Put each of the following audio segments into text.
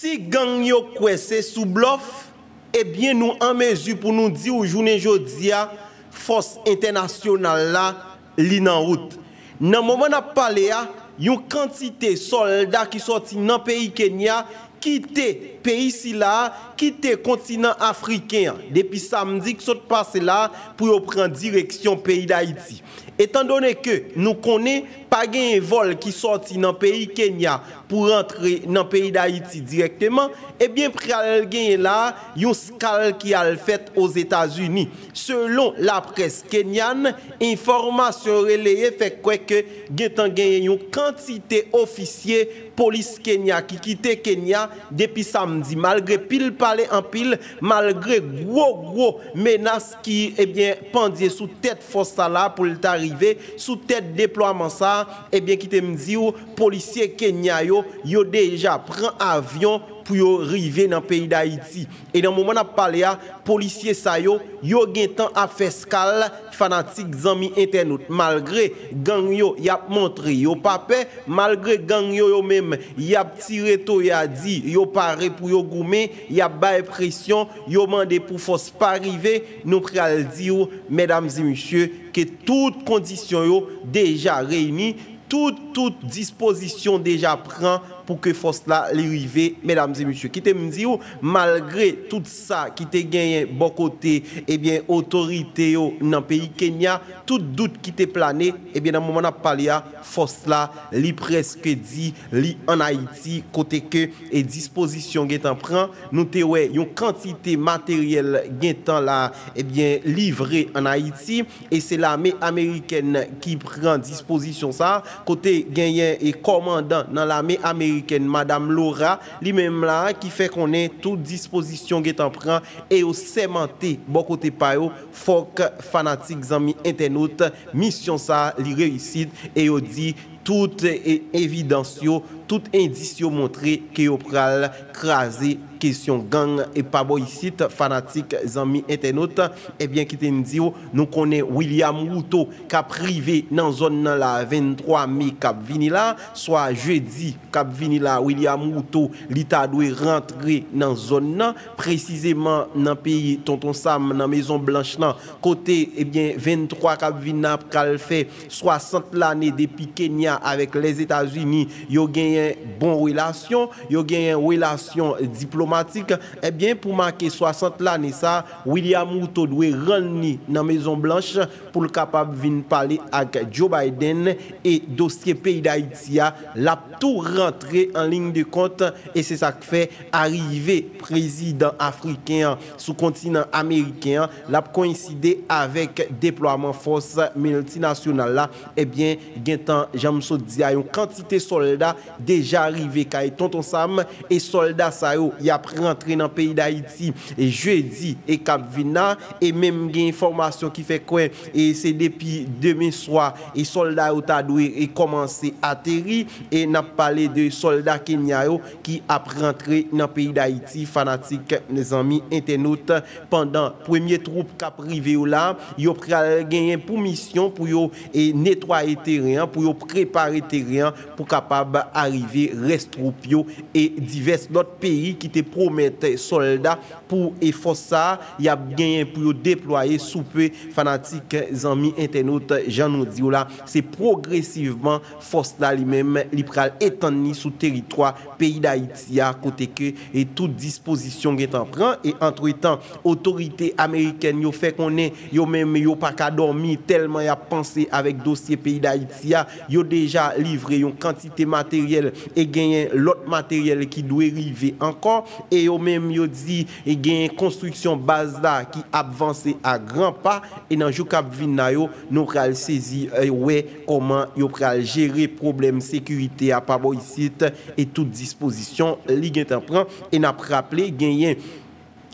Si gang yo kwe se sou blof, ebyen nou amezu pou nou di ou jounen jodi ya, fos internasyonan la li nan wout. Nan mouman ap pale ya, yon kantite solda ki soti nan peyi Kenya, kite yon. pays si là, quitter continent africain depuis samedi qui sont passé là pour prendre direction pays d'Haïti. Étant donné que nous connaissons pas un vol qui sorti dans pays Kenya pour entrer dans pays d'Haïti directement, et eh bien, pral gagner là, un scal qui a fait aux États-Unis. Selon la presse kenyane, information relayée fait quoi que gagné une quantité officier police Kenya qui quittait Kenya depuis samedi malgré pile palais en pile, malgré gros gros menaces qui, eh bien, pendaient sous tête force là pour l'arriver sous tête déploiement ça, eh bien, qui te me dit, policier Kenya yo, yo déjà prend avion pour arriver dans le pays d'Haïti. Et dans le moment où on parle, les policiers ...ils yo, yo gen temps à faire ...les fanatique amis internautes malgré gang yo y a montré yo pape malgré gang yo yo même y a tiré tout y a dit yo paré pour yo goumé y a la pression yo demandé pour force pas arriver nous pral dire mesdames et messieurs que toutes conditions yo déjà réunies toutes les dispositions déjà prend pou ke fos la li rive, mesdames et messieurs, ki te mizi ou, malgre tout sa, ki te genyen bokote, ebyen, eh otorite yo nan peyi Kenya, tout dout ki te plane, ebyen, eh nan mouman ap pale ya, fos la, li preske di, li an Haiti, kote ke, e disposition gen tan pran, nou te we, yon kantite materiel gen tan la, ebyen, livre an Haiti, e se la me Ameriken, ki pran disposition sa, kote genyen, e komandan, nan la me Ameriken, ken Madame Laura, li menm la ki fe konen tout disposisyon gen tanpren, e yo semente bokote payo, fok fanatik zanmi entenot, misyon sa li reysid, e yo di tout evidensyo tout indisyo montre ki yo pral kraze kesyon gang epaboyisit fanatik zanmi entenot, ebyen eh ki ten diyo nou konen William Wouto kaprive nan zon nan la 23 mi kapvinila swa jeudi kapvinila William Wouto lita dwe rentre nan zon nan, precizeman nan peyi tonton sam nan mezon blanche nan, kote ebyen eh 23 kapvinila pral fe swa 100 lane depi Kenya avek les Etats-Unis, yo genye bon relasyon, yo gen yon relasyon diplomatik, ebyen eh pou manke 60 lan e sa, William Moutoudou e ralni nan Mezon Blanche pou l kapab vin pali ak Joe Biden e dosye peyi da Haitia lap tou rentre an lin de kont e se sak fe arive prezident Afrikan sou kontinant Amerikan lap koinside avek deploaman fos menulti nasyonal la ebyen eh gen tan Jamso diya yon kantite solda deja rive ka e tonton sam e soldat sa yo y ap rentre nan peyi da iti jeudi e kap vina e menm gen informasyon ki fe kwen e se depi demen swa e soldat yo ta dou e komanse a teri e nap pale de soldat kenya yo ki ap rentre nan peyi da iti fanatik ne zanmi entenot pandan premye troupe kap rive yo la yo pregen pou misyon pou yo netwaye teri an pou yo prepare teri an pou kapab a arriver Restropio et diverses autres pays qui te promettaient soldats pou e fos sa, y ap genyen pou yo deploye soupe fanatik zanmi internet jan nou diyo la. Se progresiveman fos la li menm, li pral etan ni sou teritwa peyi da Itia kote ke e tout disposition gen tan pran, e antre tan otorite Ameriken yo fe konen yo menm yo pak adormi telman ya panse avèk dosye peyi da Itia yo deja livre yon kantite materyel e genyen lot materyel ki dwe rive ankon e yo menm yo di, e gen yon konstruksyon baz la ki abvansè a gran pa, e nan jou kap vin na yo nou pral sezi e we, koman yo pral jere problem sekurite a pa bo yisit, e tout disposisyon li gen ten pran, e nan praple gen yon.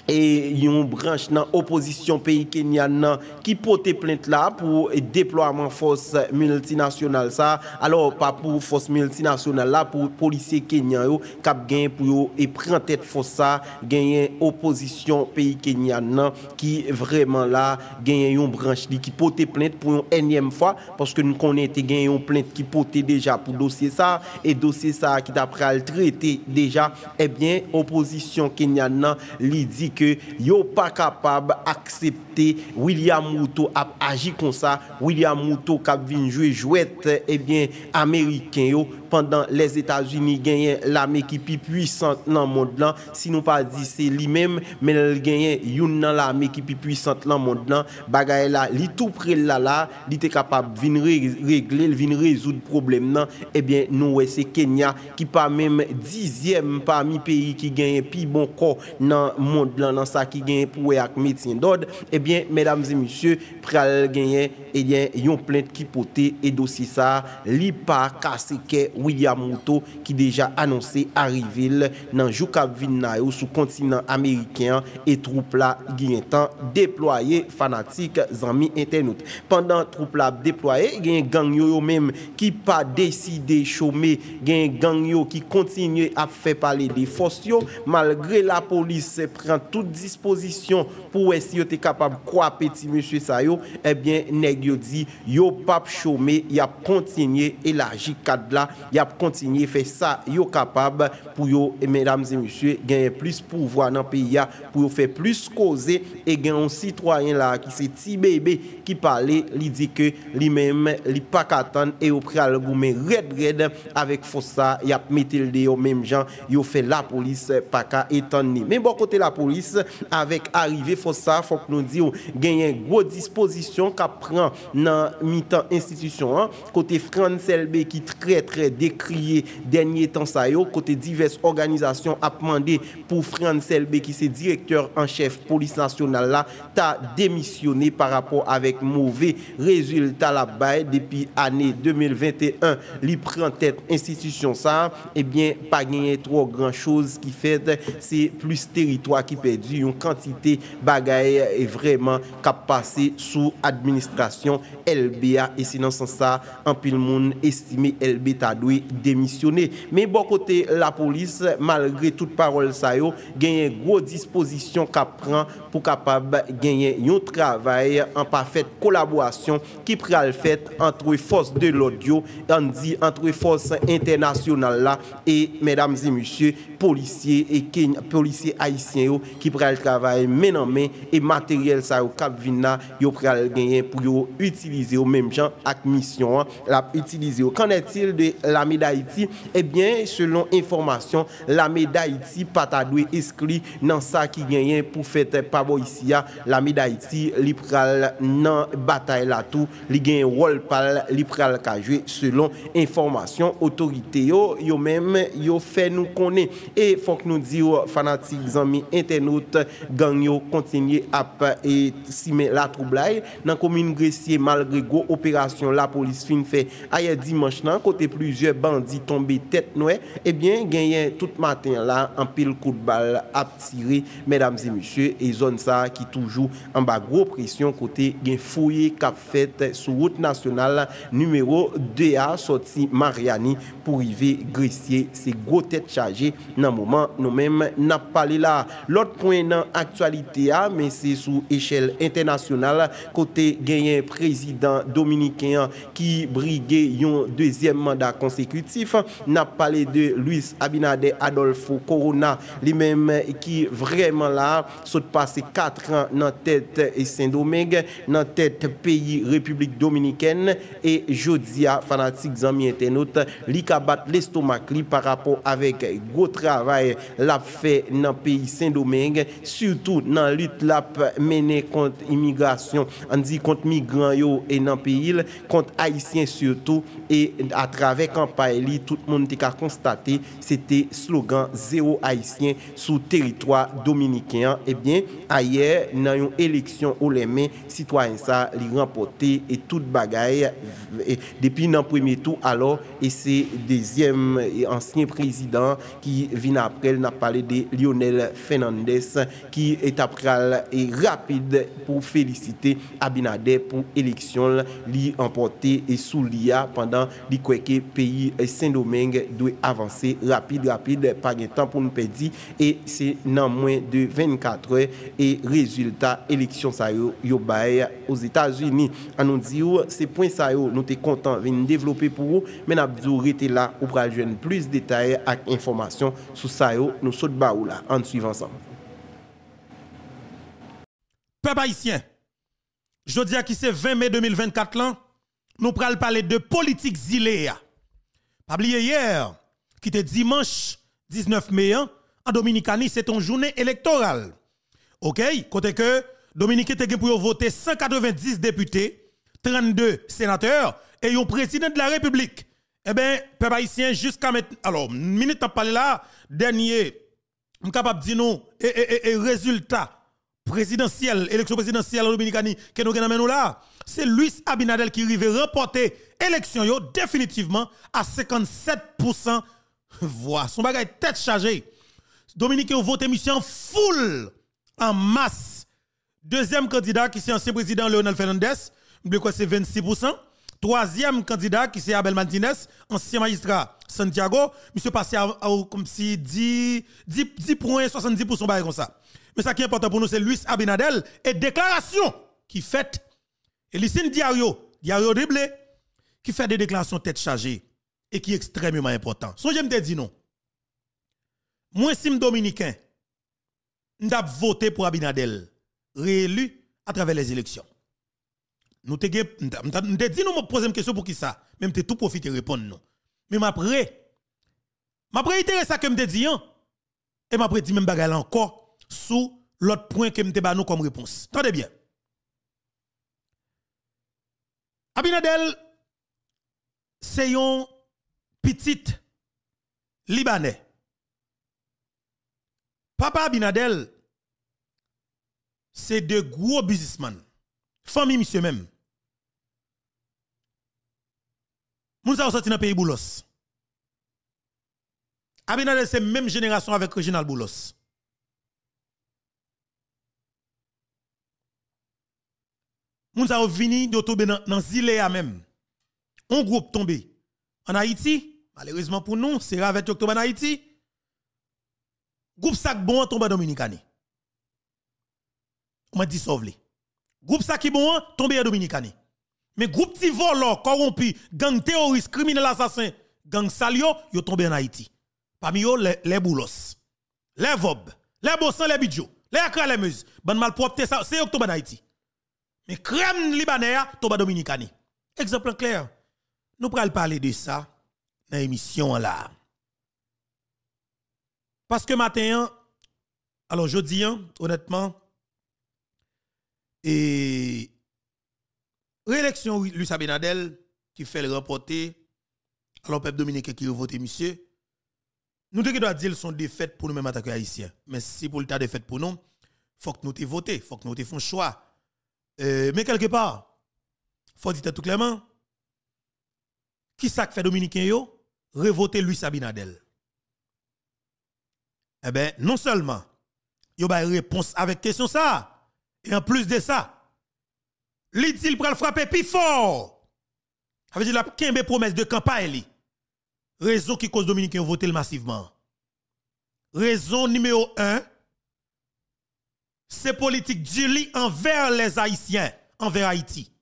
e yon branche nan oposisyon peyi Kenya nan ki pote plente la pou deploaman fos multinasyonal sa alo pa pou fos multinasyonal la pou polise Kenya yo kap gen pou yo e prentet fos sa gen yon oposisyon peyi Kenya nan ki vreman la gen yon branche li ki pote plente pou yon enyem fwa paske nou konen te gen yon plente ki pote deja pou dosye sa e dosye sa ki dapre al trete deja e bien oposisyon Kenya nan li dik yo pa kapab aksepte William Mouto ap aji kon sa William Mouto kap vin jwe jwet ebyen eh Ameriken yo an dan les Etats-Unis genyen la meki pi pwisant nan mod lan, si nou pa di se li mem, men el genyen yon nan la meki pi pwisant nan mod lan, bagay la li tou prel la la, li te kapap vin regle, vin rezoud problem nan, ebyen eh nou we se Kenya, ki pa mem dizyem pa mi peyi ki genyen pi bon ko nan mod lan, nan sa ki genyen pou we ak metin dod, ebyen, eh medam zi misyo, prel genyen, ebyen eh yon plente ki pote, e dosi sa, li pa kaseke, ou, William Mouto ki deja anonsi arivil nan Joukab Vinayou sou kontinant Ameriken e troupla gwen tan deploye fanatik zanmi internout. Pendan troupla deploye, gen gangyo yo menm ki pa deside chome, gen gangyo ki kontinye ap fe pale de fos yo, malgre la polis se pren tout disposition pou wè si yo te kapab kwa peti monswe sa yo, e bien neg yo di yo pap chome ya kontinye elaji kadla. yap kontinye fe sa yo kapab pou yo, e mèdames e monsye, genye plis pouvwa nan peya pou yo fe plis koze e gen yon sitwoyen la ki se tibebe ki pale li dike li mèm li pakatan e yo preal goumen red red avek fosa yap metelde yo mèm jan yo fe la polis paka etan ni. Men bon kote la polis avek arrive fosa, fok nou di yo genye gwo disposisyon ka pran nan mitan institisyon an kote Franselbe ki tre tre tre décrié dernier temps ça yo côté diverses organisations a demandé pour France Selbe qui c'est directeur en chef police nationale là t'a démissionné par rapport avec mauvais résultat là-bas depuis année 2021 il prend tête institution ça et eh bien pas gagné trop grand chose qui fait c'est plus territoire qui perdu une quantité bagaille est vraiment cap passé sous administration LBA et sinon sans ça en pile monde estimé LB démissionner. Mais bon côté la police, malgré toute parole ça yo, gagne gros disposition prend pour capable gagner un travail en parfaite collaboration qui être fait entre les forces de l'audio, entre les forces internationales là et mesdames et messieurs policiers et policiers haïtiens qui le travail main en main et matériel ça au cap vina yo pral pour utiliser au même gens avec mission hein, la utiliser. Qu'en est-il de la la Medayiti, ebyen, eh selon informasyon, la Medayiti pata dwe eskri nan sa ki genyen pou fete pavo isya la Medayiti, lipral nan batay la tou, li genyen wol pal, lipral ka jwe, selon informasyon, otorite yo yo menm, yo fe nou konen e fok nou di yo fanatik zanmi internout, gang yo kontenye ap e simen la troublai, nan komine gresye mal grego, operasyon la polis fin fe ayer dimanche nan, kote pluje bandi tombe tet noue, ebyen eh genyen tout maten la, anpil koutbal ap tire, medam zemusye, e zon sa ki toujou anba gro presyon kote gen foye kap fet sou route nasyonal numero 2A soti Mariani pou rive gresye se go tet chaje nan mouman nou mem nap pale la lot poen nan aktualite a, men se sou eshel internasyonal, kote genyen prezident dominikian ki brige yon deuxième mandat konservatif N ap pale de Luis Abinade Adolfo Corona, li menm ki vreman la, sot pase 4 an nan tete Saint-Domingue, nan tete peyi Republik Dominikene, e jodia fanatik zanmien tenote li kabat lestomak li parapo avek go travay lap fe nan peyi Saint-Domingue, surtout nan lut lap mene kont imigrasyon, an di kont migran yo e nan peyi, kont haisyen surtout, et a travay kampanyen. Pas li tout monde a constaté c'était slogan zéro haïtien sous territoire dominicain Eh bien ailleurs dans une élection au les mains citoyens ça remporté et toute bagaille depuis le premier tour alors et c'est deuxième et ancien président qui vient après n'a parlé de Lionel Fernandez qui est après et rapide pour féliciter Abinader pour élection li remporté et sous l'IA pendant li pays Saint-Domingue dwe avanse rapide rapide pa gen tan pou nou pedi e se nan mwen de 24 e rezultat eleksyon sa yo yo baye os Etats-Unis an nou di yo se pon sa yo nou te kontan veni devlope pou ou men ap di yo rete la ou pral jwen plus detay ak informasyon sou sa yo nou sot ba ou la an nou suivan san Pebaissien jodi a ki se 20 mey 2024 lan nou pral pale de politik zilea Pas hier, qui était dimanche 19 mai, hein, en Dominicani, c'est une journée électorale. OK? Côté que Dominique était pour voter 190 députés, 32 sénateurs et un président de la République. Eh bien, peuple haïtien, jusqu'à maintenant. Alors, minute à parler là, dernier, je capable de dire et, résultat présidentiel, élection présidentielle en Dominicanie, que nous avons là, c'est Luis Abinadel qui arrive reporter élection yo définitivement à 57% voix. Son bagage tête chargée. Dominique a vote mission full en masse. Deuxième candidat qui c'est ancien président Leonel Fernandez, je quoi, c'est 26%. Troisième candidat qui c'est Abel Martinez, ancien magistrat Santiago, monsieur passé à, comme si 10 points 70% comme ça. Mais ça qui est important pour nous c'est Luis Abinadel et déclaration qui fait Elisine Diario, Diario Driblé, qui fait des déclarations tête chargée et qui est extrêmement important. Soit je me dit non. Moi, si je dominicain, je voté pour Abinadel, réélu à travers les élections. Nous te dit nous me poser une question pour qui ça, même je tout profiter répondre non. Mais après, ma itérer ça que me dit hein? et m'après dit même bagarre encore sous l'autre point que me te nous comme réponse. Tendez bien. Abinadel c'est un petit Libanais. Papa Abinadel, c'est de gros businessman. Famille, monsieur même. Moun sa sorti dans le pays Boulos. Abinadel, c'est même génération avec Reginald Boulos. Moun sa vini de tomber dans Zilea même un groupe tombé en Haïti, malheureusement pour nous, c'est avec octobre en Haïti, groupe sac bon tombe en Dominicani. On m'a dit sauve Groupe sac qui bon tombe en Dominicani. Mais groupe qui voleurs, corrompu, gang terroriste, criminel assassin, gang salio, yo tombe en Haïti. Parmi eux, les, boulos, les vob, les bossans, les bidjo, les akra, les mus, mal mal ça, c'est octobre en Haïti. Mais crème libanais, tombe en Dominicani. Exemple clair. Nous pourrons parler de ça dans l'émission là. Parce que matin, alors je dis, honnêtement, et réélection Luis Abinadel qui fait le reporter alors peuple dominicain qui vote monsieur, nous devons dire sont défaites pour nous-mêmes attaqués haïtiens. Mais si pour le tas défaite pour nous, il faut que nous te voter, faut que nous te choix. Euh, mais quelque part, il faut dire tout clairement, qui ça fait Dominicain yo? Révoter Louis Sabinadel. Eh bien, non seulement, yo ba réponse avec question ça, et en plus de ça, li dit il pral frapper plus fort. Ça veut la kembe promesse de campagne li. Raison qui cause Dominicain voter massivement. Raison numéro un, c'est politique du lit envers les Haïtiens, envers Haïti.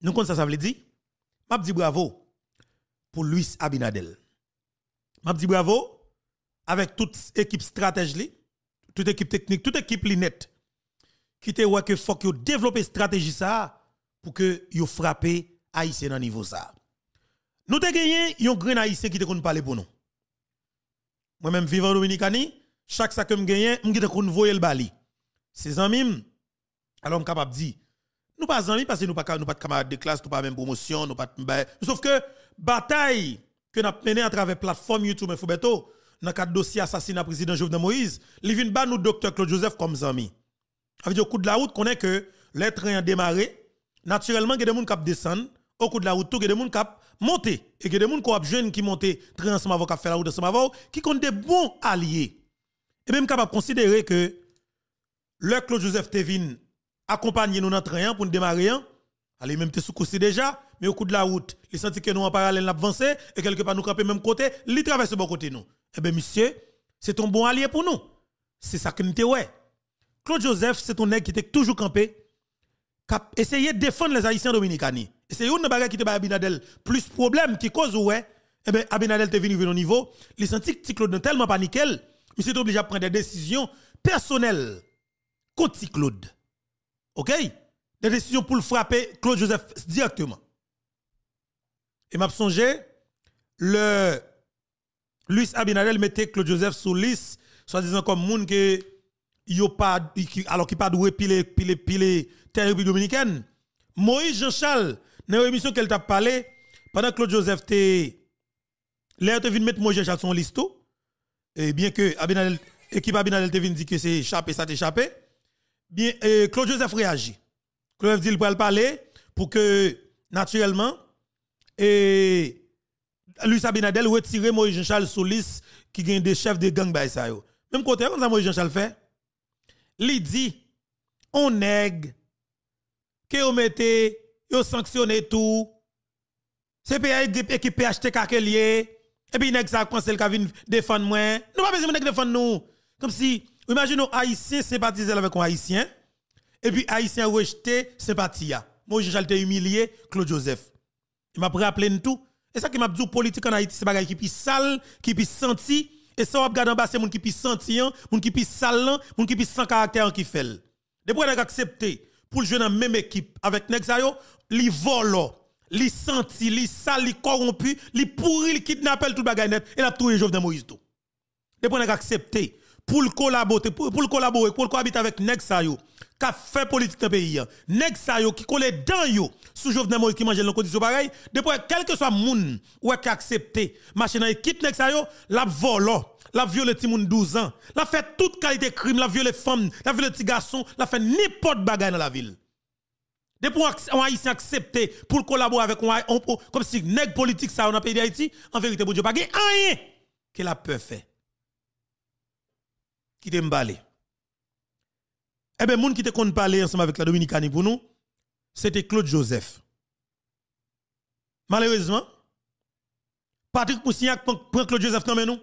Nous, comprenons ça, ça veut dire? m'a dis bravo pour Luis Abinadel. M'a dis bravo avec toute équipe stratégie, toute équipe technique, toute équipe linette qui te voit que faut que développer stratégie ça pour que yo frappe haïtien dans niveau ça. Nous avons gagné yon grand haïtien qui te parle parler pour nous. Moi même vivant en Dominicani, chaque fois que me gagné, me te le bali. Ces amis alors suis capable dire nous pas amis parce que nous pas nous pas de camarades de classe, nous pas même promotion, nous pas sauf que bataille que nous menée à travers plateforme YouTube avons dans le dossier assassinat président Jovenel Moïse, li vinn ba nous docteur Claude Joseph comme amis. Avec coup de la route connaît que les trains ont démarré, naturellement il y a des gens qui descendent, au coup de la route tout il y a des gens qui monte et il y a des gens qui ont jeunes qui monte train ensemble avec faire la route ensemble qui ont des bons alliés. Et même capable considérer que le Claude Joseph Tevin accompagner nous dans train hein, pour nous démarrer. Hein. Allez, même te sous déjà, mais au coup de la route, les sentiments que nous en parallèle avancé et quelque part nous camper même côté, les traverse bon côté nous. Eh bien, monsieur, c'est ton bon allié pour nous. C'est ça que nous ouais. Claude Joseph, c'est ton nègre qui était toujours campé, qui a essayé de défendre les Haïtiens dominicani. Et c'est une bagarre qui te bat Abinadel plus problème qui cause ouais. Eh bien, Abinadel te venu au niveau. Les sentiments que Claude tellement paniqué, monsieur est obligé de prendre des décisions personnelles contre Claude. OK La décision pour le frapper Claude Joseph directement. Et m'a songé, le Luis Abinadel mettait Claude Joseph sous liste, soit disant comme monde que yo pas alors qui pas doué pile pile pile terre dominicaine. Moïse Jean-Charles, dans l'émission qu'elle t'a parlé, pendant que Claude Joseph te l'air te vient mettre Moïse Jean-Charles son listo, et bien que Abinadel Abinadel te vient dire que c'est échappé ça t'échappé bien, euh, Claude Joseph réagit. Claude Joseph dit qu'il va parler pour que, naturellement, et Luis Abinadel retire Moïse Jean-Charles Soulis qui est des chefs de gang ça Même côté, on ça Moïse Jean-Charles fait. Il dit, on nèg, que on mette yo sanctionne tout. C'est équipe PHTK qui Et puis, nèg ça, pensez le défendre moi. Nous pas besoin de défendre nous. Comme si, Imaginons Haïtien sympathisé avec un Haïtien, et puis Haïtien rejeté sympathie. Moi, j'ai été humilié Claude Joseph. Il m'a rappelé tout. Et ça qui m'a dit politique en Haïti, c'est choses qui puis sale, qui puis senti. Et ça, on regarde en bas, c'est gens qui puis senti, gens hein, qui puis sale, hein, qui puis sans caractère hein, qui fait. Depuis qu'on a accepté pour jouer dans la même équipe avec Nexayo, li vols, les senti, les sale, les corrompu, les pourri, les kidnappés, tout bagaille net, et la tout les jeunes de Moïse Depuis qu'on a accepté pour le collaborer, pour, le collaborer, pour cohabiter avec Nexayo, qui a fait politique dans le pays, Nexayo qui colle dans yo, sous Jovenel Moïse qui mange dans condition pareil, depuis quel que soit moun ou qui accepté, machin quitte nèg sa yo, la volo, la viole ti moun 12 ans, la fait toute qualité crime, la viole femme, la viole petit garçon, la fait n'importe bagay dans la ville. Depuis on ici accepté pour collaborer avec on, comme si nèg politique ça dans le pays d'Haïti, en vérité bon Dieu pas rien que la peur faire qui t'aime parler. Eh bien, monde qui te compte parler ensemble avec la Dominicanie pour nous, c'était Claude Joseph. Malheureusement, Patrick Moussignac prend Claude Joseph dans nous.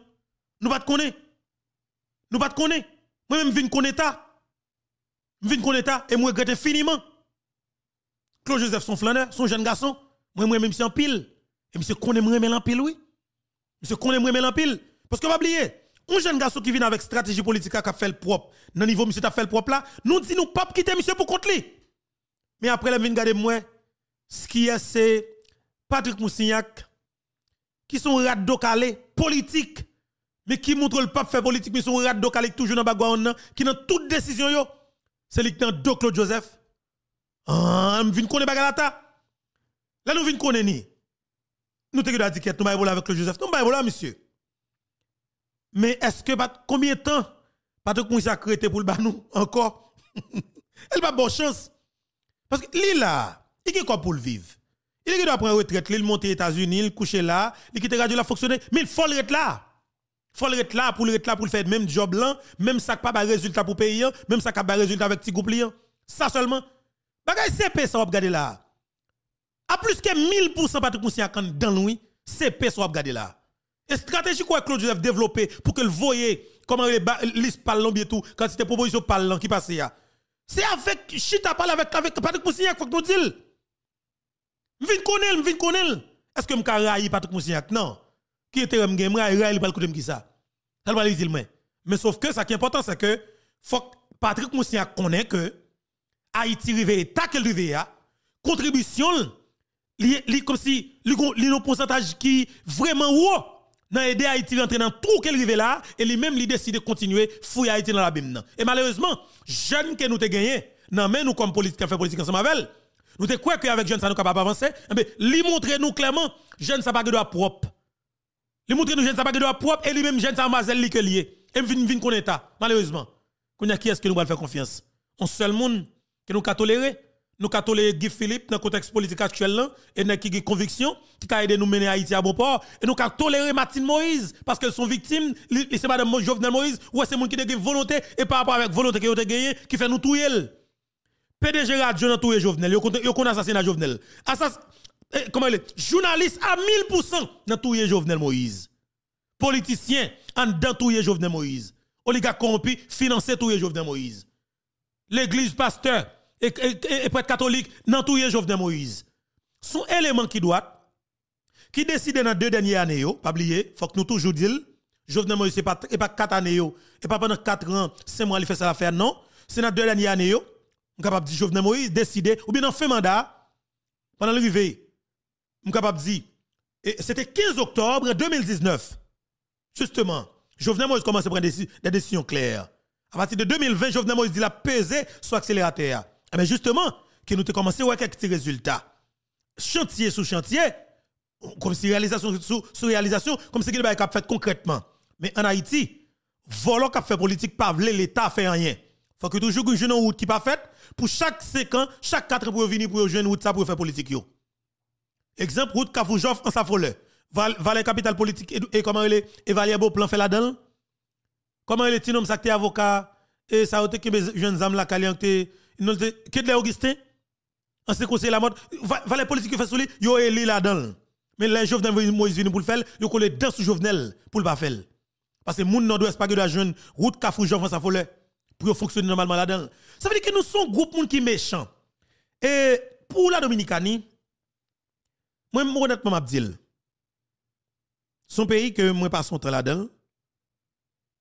Nous ne connaissons pas. Nous ne connaissons pas. Moi-même, je viens connaître Je viens connaître et je regrette infiniment. Claude Joseph, son flâneur, son jeune garçon, moi-même, moi, je suis en pile. Et monsieur connaît moi-même en pile, oui. Monsieur connaît moi-même en pile. Parce que, pas oublier, un jeune garçon qui vient avec stratégie politique qui a fait le propre, dans le niveau monsieur t'a fait le propre là, nous dit nous pas quitter monsieur pour contre lui. Mais après la vient garder moi, ce qui est c'est Patrick Moussignac qui sont radocalés politiques politique mais qui montre le pape fait politique mais sont raddo calé toujours dans bagarre qui dans toute décision yo. C'est lui qui dans Claude Joseph. Ah, on vient connaître bagalata. Là nous vient connaître ni. Nous te dit que nous pas avec Claude Joseph. Nous pas monsieur. Mais est-ce que combien de temps Patrick Moussa a créé pour le banou encore Elle pas bonne chance. Parce que lui là, il a quoi pour le vivre Il doit prendre retraite, il monte aux États-Unis, il couche là, il quitte radio la fonctionner, mais il faut le là. Faut le là pour le là pour le faire même job là, même ça pas de résultat pour payer, hein, même ça pas de résultat avec petit groupe hein. Ça seulement. Bagay CP ça va regarder là. A plus que 1000% Patrick Moussa quand dans lui, CP ça va regarder là. Et stratégie quoi Claude Joseph développé pour qu'elle voyait comment les listes bien tout quand c'était proposition parlant qui passait là. C'est avec Chita parle avec, avec Patrick il faut que nous disions. M'vin connaît, m'vin connaît. Est-ce que suis raï Patrick Moussignac Non. Qui était me m'raï, raï, pas le coup qui ça. Ça va dire mais. Mais sauf que, ça qui est important, c'est que, faut Patrick Moussignac connaît que Haïti rivé, état qu'elle rivé contribution, li, li, comme si, li, li, li, li, li, Nan aidé Haïti rentrer dans tout qu'elle rive là et lui-même a décide de continuer fouiller Haïti dans la nan. Et malheureusement, jeune que nous te gagné, nan men nous comme politique fait politique ensemble avec nous te que qu'avec jeune, ça nous capable avancer, mais eh lui montrer nous clairement jeune, ça pas de propre. Lui montrer nous jeune, ça pas de propre et lui-même jeune ça mazel li que lié. Et vin vin de malheureusement. Qu'on a qui est-ce que nous va faire confiance Un seul monde que nous ka tolérer nous catholiques Guy Philippe dans le contexte politique actuel et nous qui conviction qui a aidé nous mener Haïti à bon port et nous toléré Martin Moïse parce que sont victime c'est madame Jovenel Moïse ou c'est monde qui a volonté et par rapport avec volonté qui a gagné qui fait nous tuer PDG Radio n'a tué Jovenel yo kon assassinat Jovenel eh, comment il est journaliste à 1000% n'a tué Jovenel Moïse politicien en dedans Jovenel Moïse oligarque corrompu financé tué Jovenel Moïse l'église pasteur et, pour être catholique dans tout Jovenel Moïse. Son élément qui doit, qui décide dans deux dernières années, pas oublier, faut que nous toujours disions, Jovenel Moïse, ce n'est pas, quatre années, et pas pendant quatre ans, cinq mois, il fait ça l'affaire, non. C'est dans deux dernières années, on on capable de dire Jovenel Moïse, décide. ou bien en fait mandat, pendant le je on capable de dire, c'était 15 octobre 2019, justement, Jovenel Moïse commence à prendre des, décisions claires. À partir de 2020, Jovenel Moïse dit la pesé sur l'accélérateur mais eh justement, que nous avons commencé à voir quelques résultats. Chantier sous chantier, comme si réalisation sous, réalisation, comme si n'était va fait concrètement. Mais en Haïti, volant qui fait politique, pas l'État fait rien. Il Faut que toujours une jeune route qui pas faite pour chaque 5 ans, chaque 4 pour venir pour une route ça pour faire politique Exemple route Kafoujof en Safole. Valé, capital politique et, comment elle est et plan plan fait là-dedans. Comment il est tinom ça avocat et ça a été que jeunes âmes la caliente Kedler Augustin, se conseil la mode, va les politiques qui fait sous lui, yo là-dedans. Mais les jeunes, Jovenel Moïse venus pour le faire, yo collé dans sous Jovenel pour le pas faire. Parce que les nord-ouest pas que la jeune route ka Jovenel ça folle pour fonctionner normalement là-dedans. Ça veut dire que nous sommes un groupe qui qui méchant. Et pour la Dominicanie, moi honnêtement m'a dit son pays que moi passe son temps là-dedans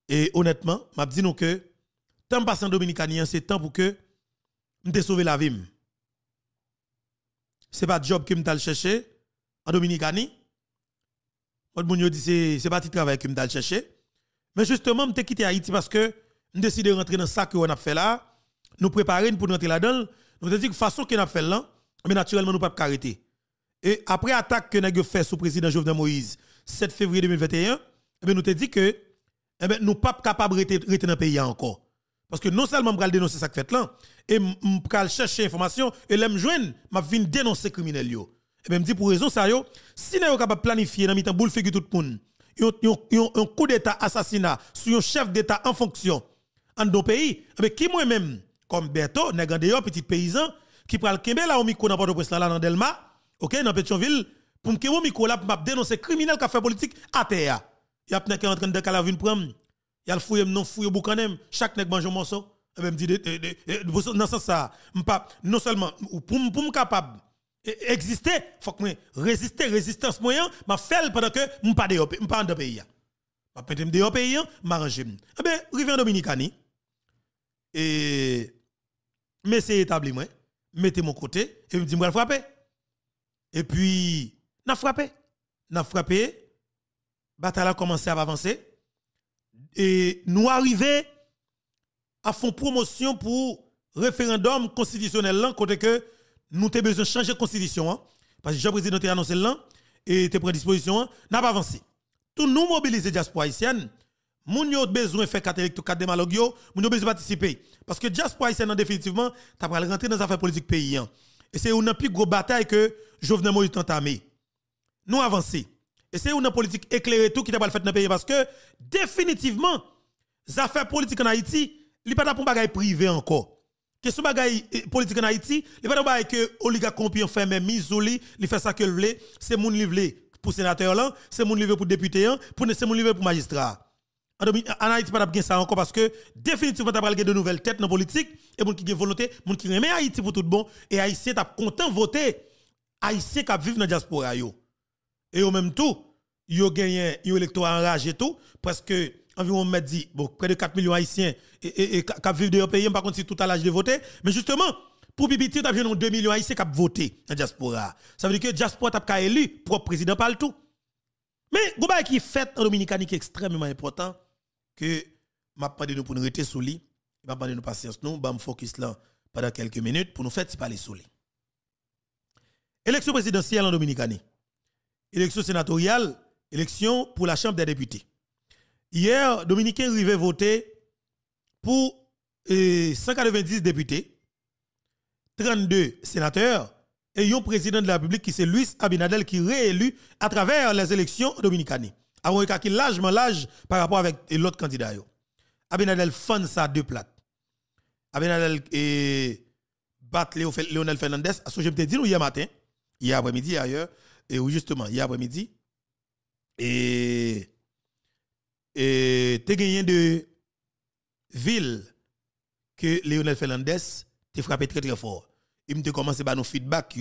et honnêtement m'a dit tant que temps en dominicanien c'est temps pour que m'te sauvé la vie. Ce n'est pas job que m'te chercher en Dominicani. Ce n'est dit c'est pas petit travail que m'te chercher. Mais justement m'te quitté Haïti parce que m'te décidé de rentrer dans ça que on a fait là, nous préparer pour rentrer là-dedans. Nous avons dit que façon que a fait là, mais naturellement nous pas arrêter. Et après l'attaque que nous avons fait sous président Jovenel Moïse 7 février 2021, eh nous te dit que eh nous ne nous pas capable de rester dans le pays encore. Parce que non seulement je vais dénoncer ça fait là, et je vais chercher information, et je joindre, je vais dénoncer criminel yo. Et ben me dit pour raison ça yo, si nous capable planifier dans mitan boule figure tout le monde, un coup d'état assassinat sur un chef d'état en fonction en nos pays, mais eh qui moi même comme Berto, nèg un petit paysan qui pral kembe la au micro dans Port-au-Prince là dans Delma, OK, dans Pétionville pour me ou oh, micro là pour dénoncer criminel qui a fait politique à terre. Y a en train de une prendre y a le non fouillé boucanem chaque nèg mange un morceau et eh ben dit eh, eh, dans sens ça non seulement pour pour capable exister faut que moi résister résistance moyen m'a fait pendant que m pas de m pas dans pays m'a pas être de pays m'arranger eh ben rivière dominicani et mais c'est établi moi mettez mon côté et me dit moi frapper et puis n'a frappé n'a frappé bataille a commencé à avancer et nous arrivons à une promotion pour référendum constitutionnel là côté que nous avons besoin de changer la constitution hein. parce que le président a annoncé là et te prend disposition Nous hein. n'a pas avancé tout nous mobiliser diaspora haïtienne nous avons besoin de faire 4 électro nous avons nous moun besoin besoin participer parce que diaspora haïtienne définitivement t'a de rentrer dans les affaires politiques pays hein. et c'est une plus grosse bataille que Jovenel de entamé nous avancer et c'est une politique éclairée tout qui t'a pas fait dans le pays parce que définitivement, les affaires politiques en Haïti, il pas pour bagaille privé encore. Les affaires eh, politiques en Haïti, sont pas bagaille que oligarque ont fait même misoli, il fait ça que voulaient. c'est moun livre pour sénateur là, c'est moun livre pour député pour c'est moun livre pour magistrat. En Haïti, pas de ça encore parce que définitivement, tu de nouvelles têtes dans la politique et moun qui ont volonté, moun qui remet Haïti pour tout bon et Haïti, t'as content voter Haïtien qui vivent dans la diaspora. Yo. Et au même tout, yo gagné yo électorat et tout parce que environ m'a dit bon près de 4 millions haïtiens et et, qui vivent dans pays par contre si tout à l'âge de voter mais justement pour Bibiti, tu as 2 millions haïtiens qui ont voté dans diaspora. Ça veut dire que diaspora été élu propre président par tout. Mais gobaye qui fait en Dominicanie qui est extrêmement important que m'a pas nous pour nous rester Je lit, m'a pas nous patience nous, bam focus là pendant quelques minutes pour nous faire parler sous Élection présidentielle en Dominicanie élection sénatoriale, élection pour la Chambre des députés. Hier, Dominicain Rivet voté pour 190 euh, députés, 32 sénateurs et un président de la République qui c'est Luis Abinadel qui réélu à travers les élections dominicaines. Avant qu'il largement large par rapport avec l'autre candidat. Abinadel fan sa deux plates. Abinadel et euh, bat Léonel Fernandez. Ce que je me dit hier matin, hier après-midi ailleurs, et justement, hier après-midi, et, et tu gagné de ville que Lionel Fernandez te frappé très très fort. Il m'a commencé par nos feedback.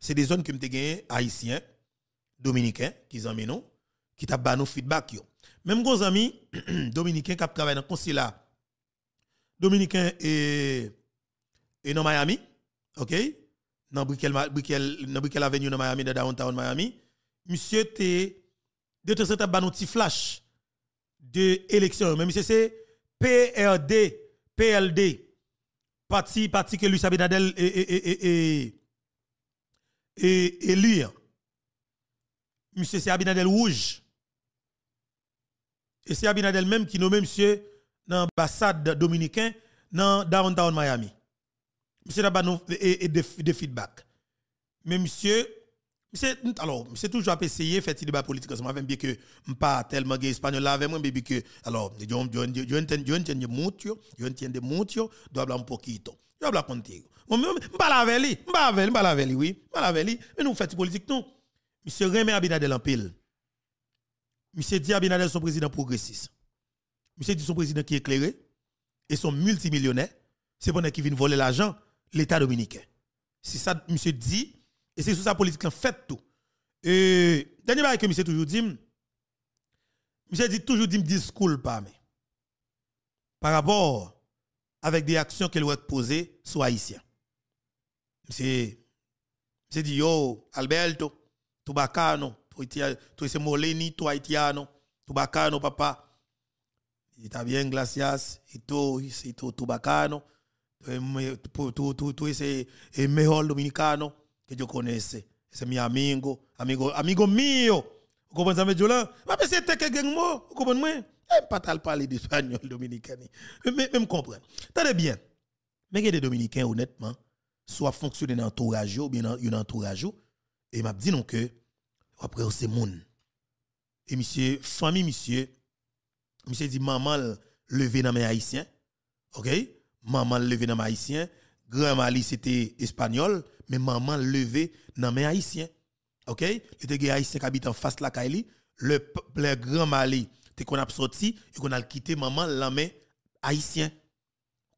C'est des zones que m'a gagné haïtiens, dominicains, qui ont nous, qui t'a nos feedback. Même gros amis dominicains qui travaillent dans le consulat dominicain et, et dans Miami, ok? dans Brickell, Brickell, Avenue dans Miami, dans Downtown Miami, monsieur était de temps en un petit flash de élection. Mais monsieur c'est PRD, PLD, parti, parti que Luis Abinadel est élu. Monsieur c'est Abinadel rouge. Et c'est Abinadel même qui nomme monsieur dans l'ambassade dominicaine dans Downtown Miami monsieur n'a et de feedbacks. Mais monsieur, alors, monsieur toujours à essayer de faire des débats politiques ensemble, bien que je pas tellement gay espagnol là avec moi, mais que, alors, je entends de montures, je entends de montures, je dois un poquito, je dois contigo. Je ne parle avec lui, je parle la lui, oui, je la avec mais nous faisons politique, non. Monsieur Rémi Abinadel en pile. Monsieur dit Abinadel son président progressiste. Monsieur dit son président qui est éclairé et son multimillionnaire, c'est pour qui vient voler l'argent l'État dominicain. C'est ça, monsieur dit, et c'est sous sa politique en fait tout. Et, dernier bagage que monsieur toujours dit, monsieur dit toujours dit, discours pas, mais, par rapport avec des actions qu'elle doit poser sur Haïtien. Monsieur, monsieur dit, yo, Alberto, tu bacano, tu es moleni, tu haïtiano, tu bacano, papa. Il t'a bien, gracias, et toi, c'est tout bacano. Eh, tu, tu, tu ese el eh, mejor dominicano que yo conozco. Ese es mi amigo, amigo, amigo mío. Vous comprenez ça, mais là, mais c'était quelqu'un de moi, vous comprenez pas parler d'espagnol dominicain. Mais je comprends. Tenez bien. Mais que des dominicains, honnêtement, soit fonctionner dans entourage ou bien dans entourage, et m'a dit non que, après, c'est monde. Et monsieur, famille, monsieur, monsieur dit maman levé dans mes haïtiens, ok? maman levé dans haïtien, grand Mali c'était espagnol, mais maman levé dans les haïtien. OK? a des haïtiens qui habitent en face de la Kaili, le peuple grand Mali, te qu'on a sorti et qu'on a quitté maman la main haïtien.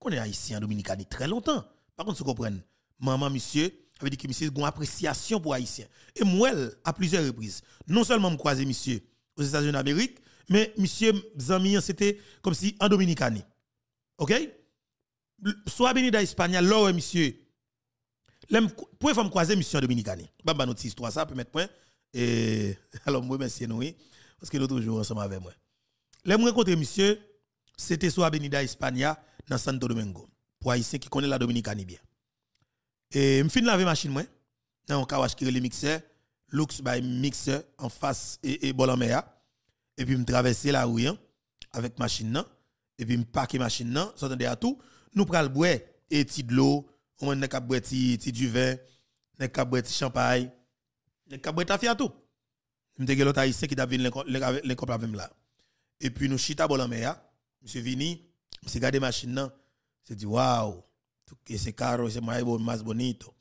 On est haïtien dominicain très longtemps. Par contre, vous comprenez, maman monsieur avait dit que monsieur une appréciation pour haïtien. Et moi, à plusieurs reprises, non seulement me croiser, monsieur aux États-Unis d'Amérique, mais monsieur amis, c'était comme si en Dominicanie. OK? soit Benida Espagnol, là, monsieur, pour me croiser mission dominicane. Bamba, notre histoire, ça peut mettre point. Et alors, moi, merci, nous, parce que nous toujours ensemble avec moi. Les rencontré monsieur, c'était soit Benida d'Espagne, dans Santo Domingo, pour Haïtien qui connaît la Dominicanie bien. Et je finis laver machine, moi, dans un qui est le mixeur, Lux by mixeur en face et, et bol hein. Et puis, je traverser la rue hein, avec machine, hein. et puis, je parque machine, ça à tout nous pral boire et ti de l'eau, on n'a qu'à boire ti du vin, n'a boire ti champagne, n'a qu'à boire ta fiato. te gèlo ta haïtien qui t'a vinn l'école avec là. Et puis nous chita bol en mer, hein. monsieur vini, monsieur gade machine là, c'est dit waouh, c'est caro, c'est mais bon, mas bonito.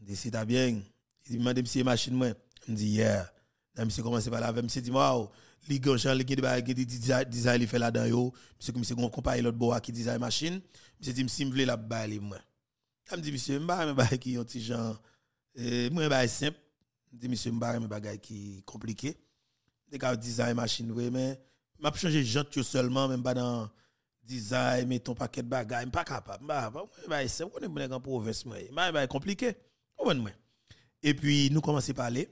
Dit c'est bien. Il m'a dit monsieur machine moi, me dit yeah. la monsieur commence par là, monsieur dit waouh les gonchal qui qui design il fait là dedans yo monsieur comme c'est gon compagnie l'autre bois qui design machine monsieur dis, si m'vle la bailler moi me dit monsieur m'ba eh, m'ba qui ont petit gens, euh moi m'ba simple dis monsieur m'ba m'ba qui compliqué des gars design machine oui e mais m'a changer jante seulement même pas dans design mais ton paquet de bagages pas capable m'ba m'ba simple on est bon en province moi m'ba compliqué comprenez moi et puis nous commençons à parler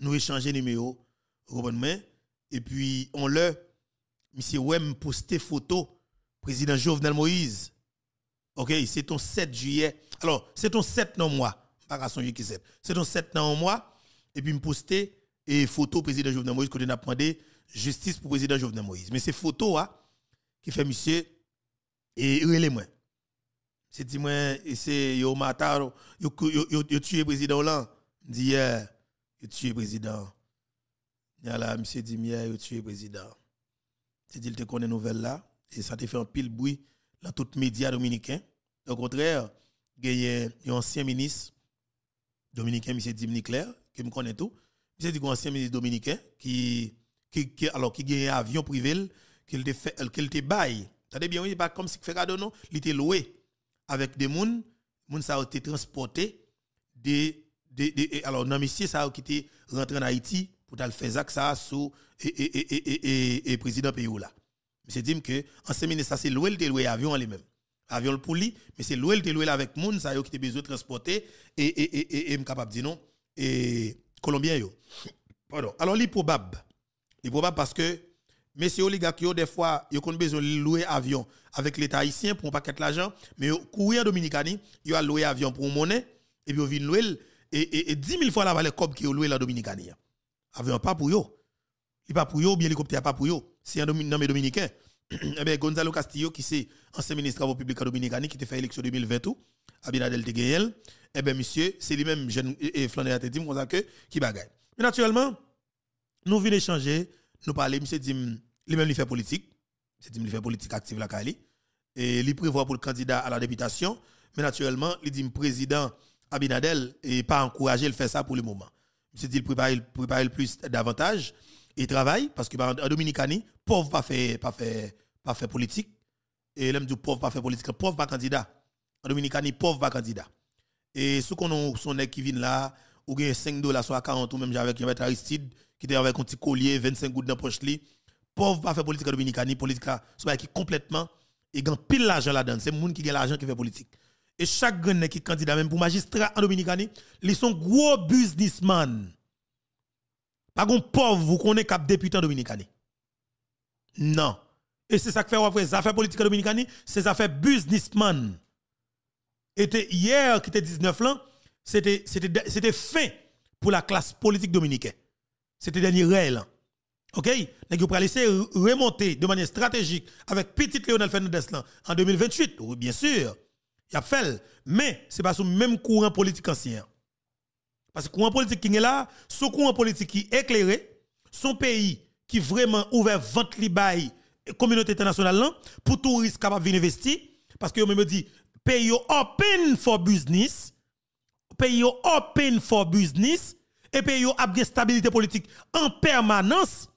nous échanger numéro comprenez et puis, on l'a, monsieur Wem posté photo, président Jovenel Moïse. OK, c'est ton 7 juillet. Alors, c'est ton 7 non mois. Pas son qui sept C'est ton 7 non mois. Et puis, me posté et photo président Jovenel Moïse, qu'on a demandé justice pour président Jovenel Moïse. Mais c'est photo, hein, qui fait monsieur, et relève moi. C'est dit moi, c'est yo matar, yo, yo, yo, yo tué président Hollande. Dit, euh, yo tué président M. Dimier, il a le président. C'est dit, il te connaît nouvelle là. Et ça te fait un pile bruit dans tous les médias dominicains. Au contraire, il y a un ancien ministre dominicain, M. Dimni Claire, qui me connaît tout. M. un ancien ministre dominicain, qui, qui, qui, alors, qui a un avion privé, qu'il te fait, qu'il te baille. T'as bien, oui, pas comme si fait non. Il était loué avec des gens, gens ça été transportés. des, des, alors, non, monsieur, ça a été rentré en Haïti, pour faire ça sous et président pays là. Mais c'est dit que ancien ministre c'est l'ouel qui loué avion lui-même. Avion pour lui, mais c'est qui le loué avec moun ça qui te besoin de transporter et et et et capable dire non et colombien yo. Alors c'est probable. C'est probable parce que messieurs y a des fois yo a besoin de louer avion avec l'état haïtien pour pas quitter l'argent, mais courir dominicani, yo a loué avion pour monnaie et puis yo a louer et, et, 10 000 fois la valeur cob qui ont loué la dominicanie un pas pour n'y Il pas pour eux, bien l'hélicoptère pas pour eux. C'est un nommé dominicain. eh bien, Gonzalo Castillo, qui c'est ancien ministre de la République dominicaine, qui a fait l'élection 2020, Abinadel Tegueyel, eh bien, monsieur, c'est lui-même, jeune et flané dit, qui bagaille. Mais naturellement, nous venons échanger, nous parler, monsieur Dim, lui-même, il fait politique. C'est Dim, il fait politique active la Cali. Et il prévoit pour le candidat à la députation. Mais naturellement, il dit, président Abinadel, et pas encouragé, à faire ça pour le moment c'est dit qu'il prépare plus davantage et travaille, parce que bah, en Dominicanie pauvre pas fait pas faire pas fait politique et l'aime dit, pauvre pas fait politique pauvre pas candidat en Dominicanie pauvre pas candidat et ceux qu'on son qui vient là ou ont 5 dollars soit 40 ou même avec Aristide qui était avec un petit collier 25 gouttes dans poche pauvre pas fait politique en Dominicanie politique soit qui complètement et gagne pile l'argent là-dedans c'est le monde qui gagne l'argent qui fait politique et chaque grand qui candidat, même pour magistrat en Dominicani... ils sont gros businessmen. Pas gon pauvre, vous connaissez cap député en Dominicani. Non. Et c'est ça que fait après les affaires politiques en Dominicani, c'est affaires businessmen. Et hier, qui était 19 ans, c'était fin pour la classe politique dominicaine. C'était dernier réel. OK vous pouvez laisser remonter de manière stratégique avec petit Léonel Fernandez en 2028, oui, bien sûr il a fait. Mais ce pas son même courant politique ancien. Parce que courant politique qui est là, ce courant politique qui est éclairé, son pays qui vraiment ouvert vente libaï communauté internationale pour touristes capables venir investir, parce que me dit, pays open for business, pays open for business, et pays a stabilité politique en permanence,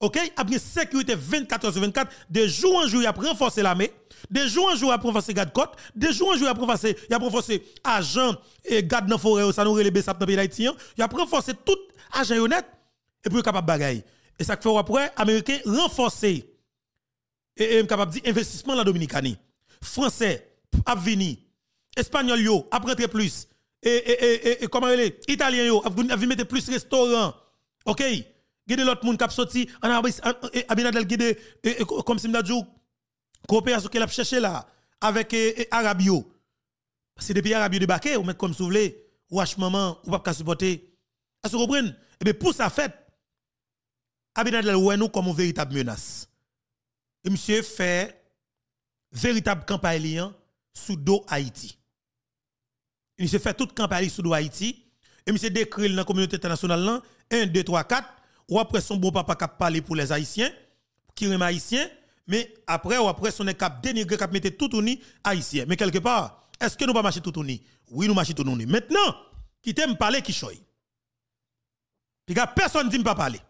OK Après sécurité 24 sur 24, de jour en jour, il a renforcé l'armée, de jour en jour, il a renforcé garde-côte, de jour en jour, il a renforcé, il a renforcé agent et garde dans forêt, ça nous relève ça dans pays haïtien, hein. il a renforcé tout agent honnête et puis capable bagaille. Et ça fait après américain renforcer et, capable dire investissement dans la Dominicanie. Français a venir. espagnol yo a plus et, et, et, comment il est, italien yo a mettre plus restaurant. OK gede l'autre monde qui sorti en Abinadel gide comme si m'a dit coopération qu'il a cherché là avec Arabio. C'est depuis Arabio débarqué ou mettre comme vous voulez ou H maman ou pas supporter. Est-ce que vous comprenez Et eh bien pour ça fait Abinadel ouais nous comme une véritable menace. Et monsieur fait véritable campagne sous dos Haïti. Il se fait toute campagne sous Haïti et monsieur décrit dans la communauté internationale 1 2 3 4 ou après son beau papa qui a parlé pour les Haïtiens, qui est Haïtien, mais après ou après son cap qui a tout au nid Haïtien. Mais quelque part, est-ce que nous pas marcher tout au Oui, nous marchons tout au nid. Maintenant, qui t'aime parler, qui choye. personne ne dit pas parler.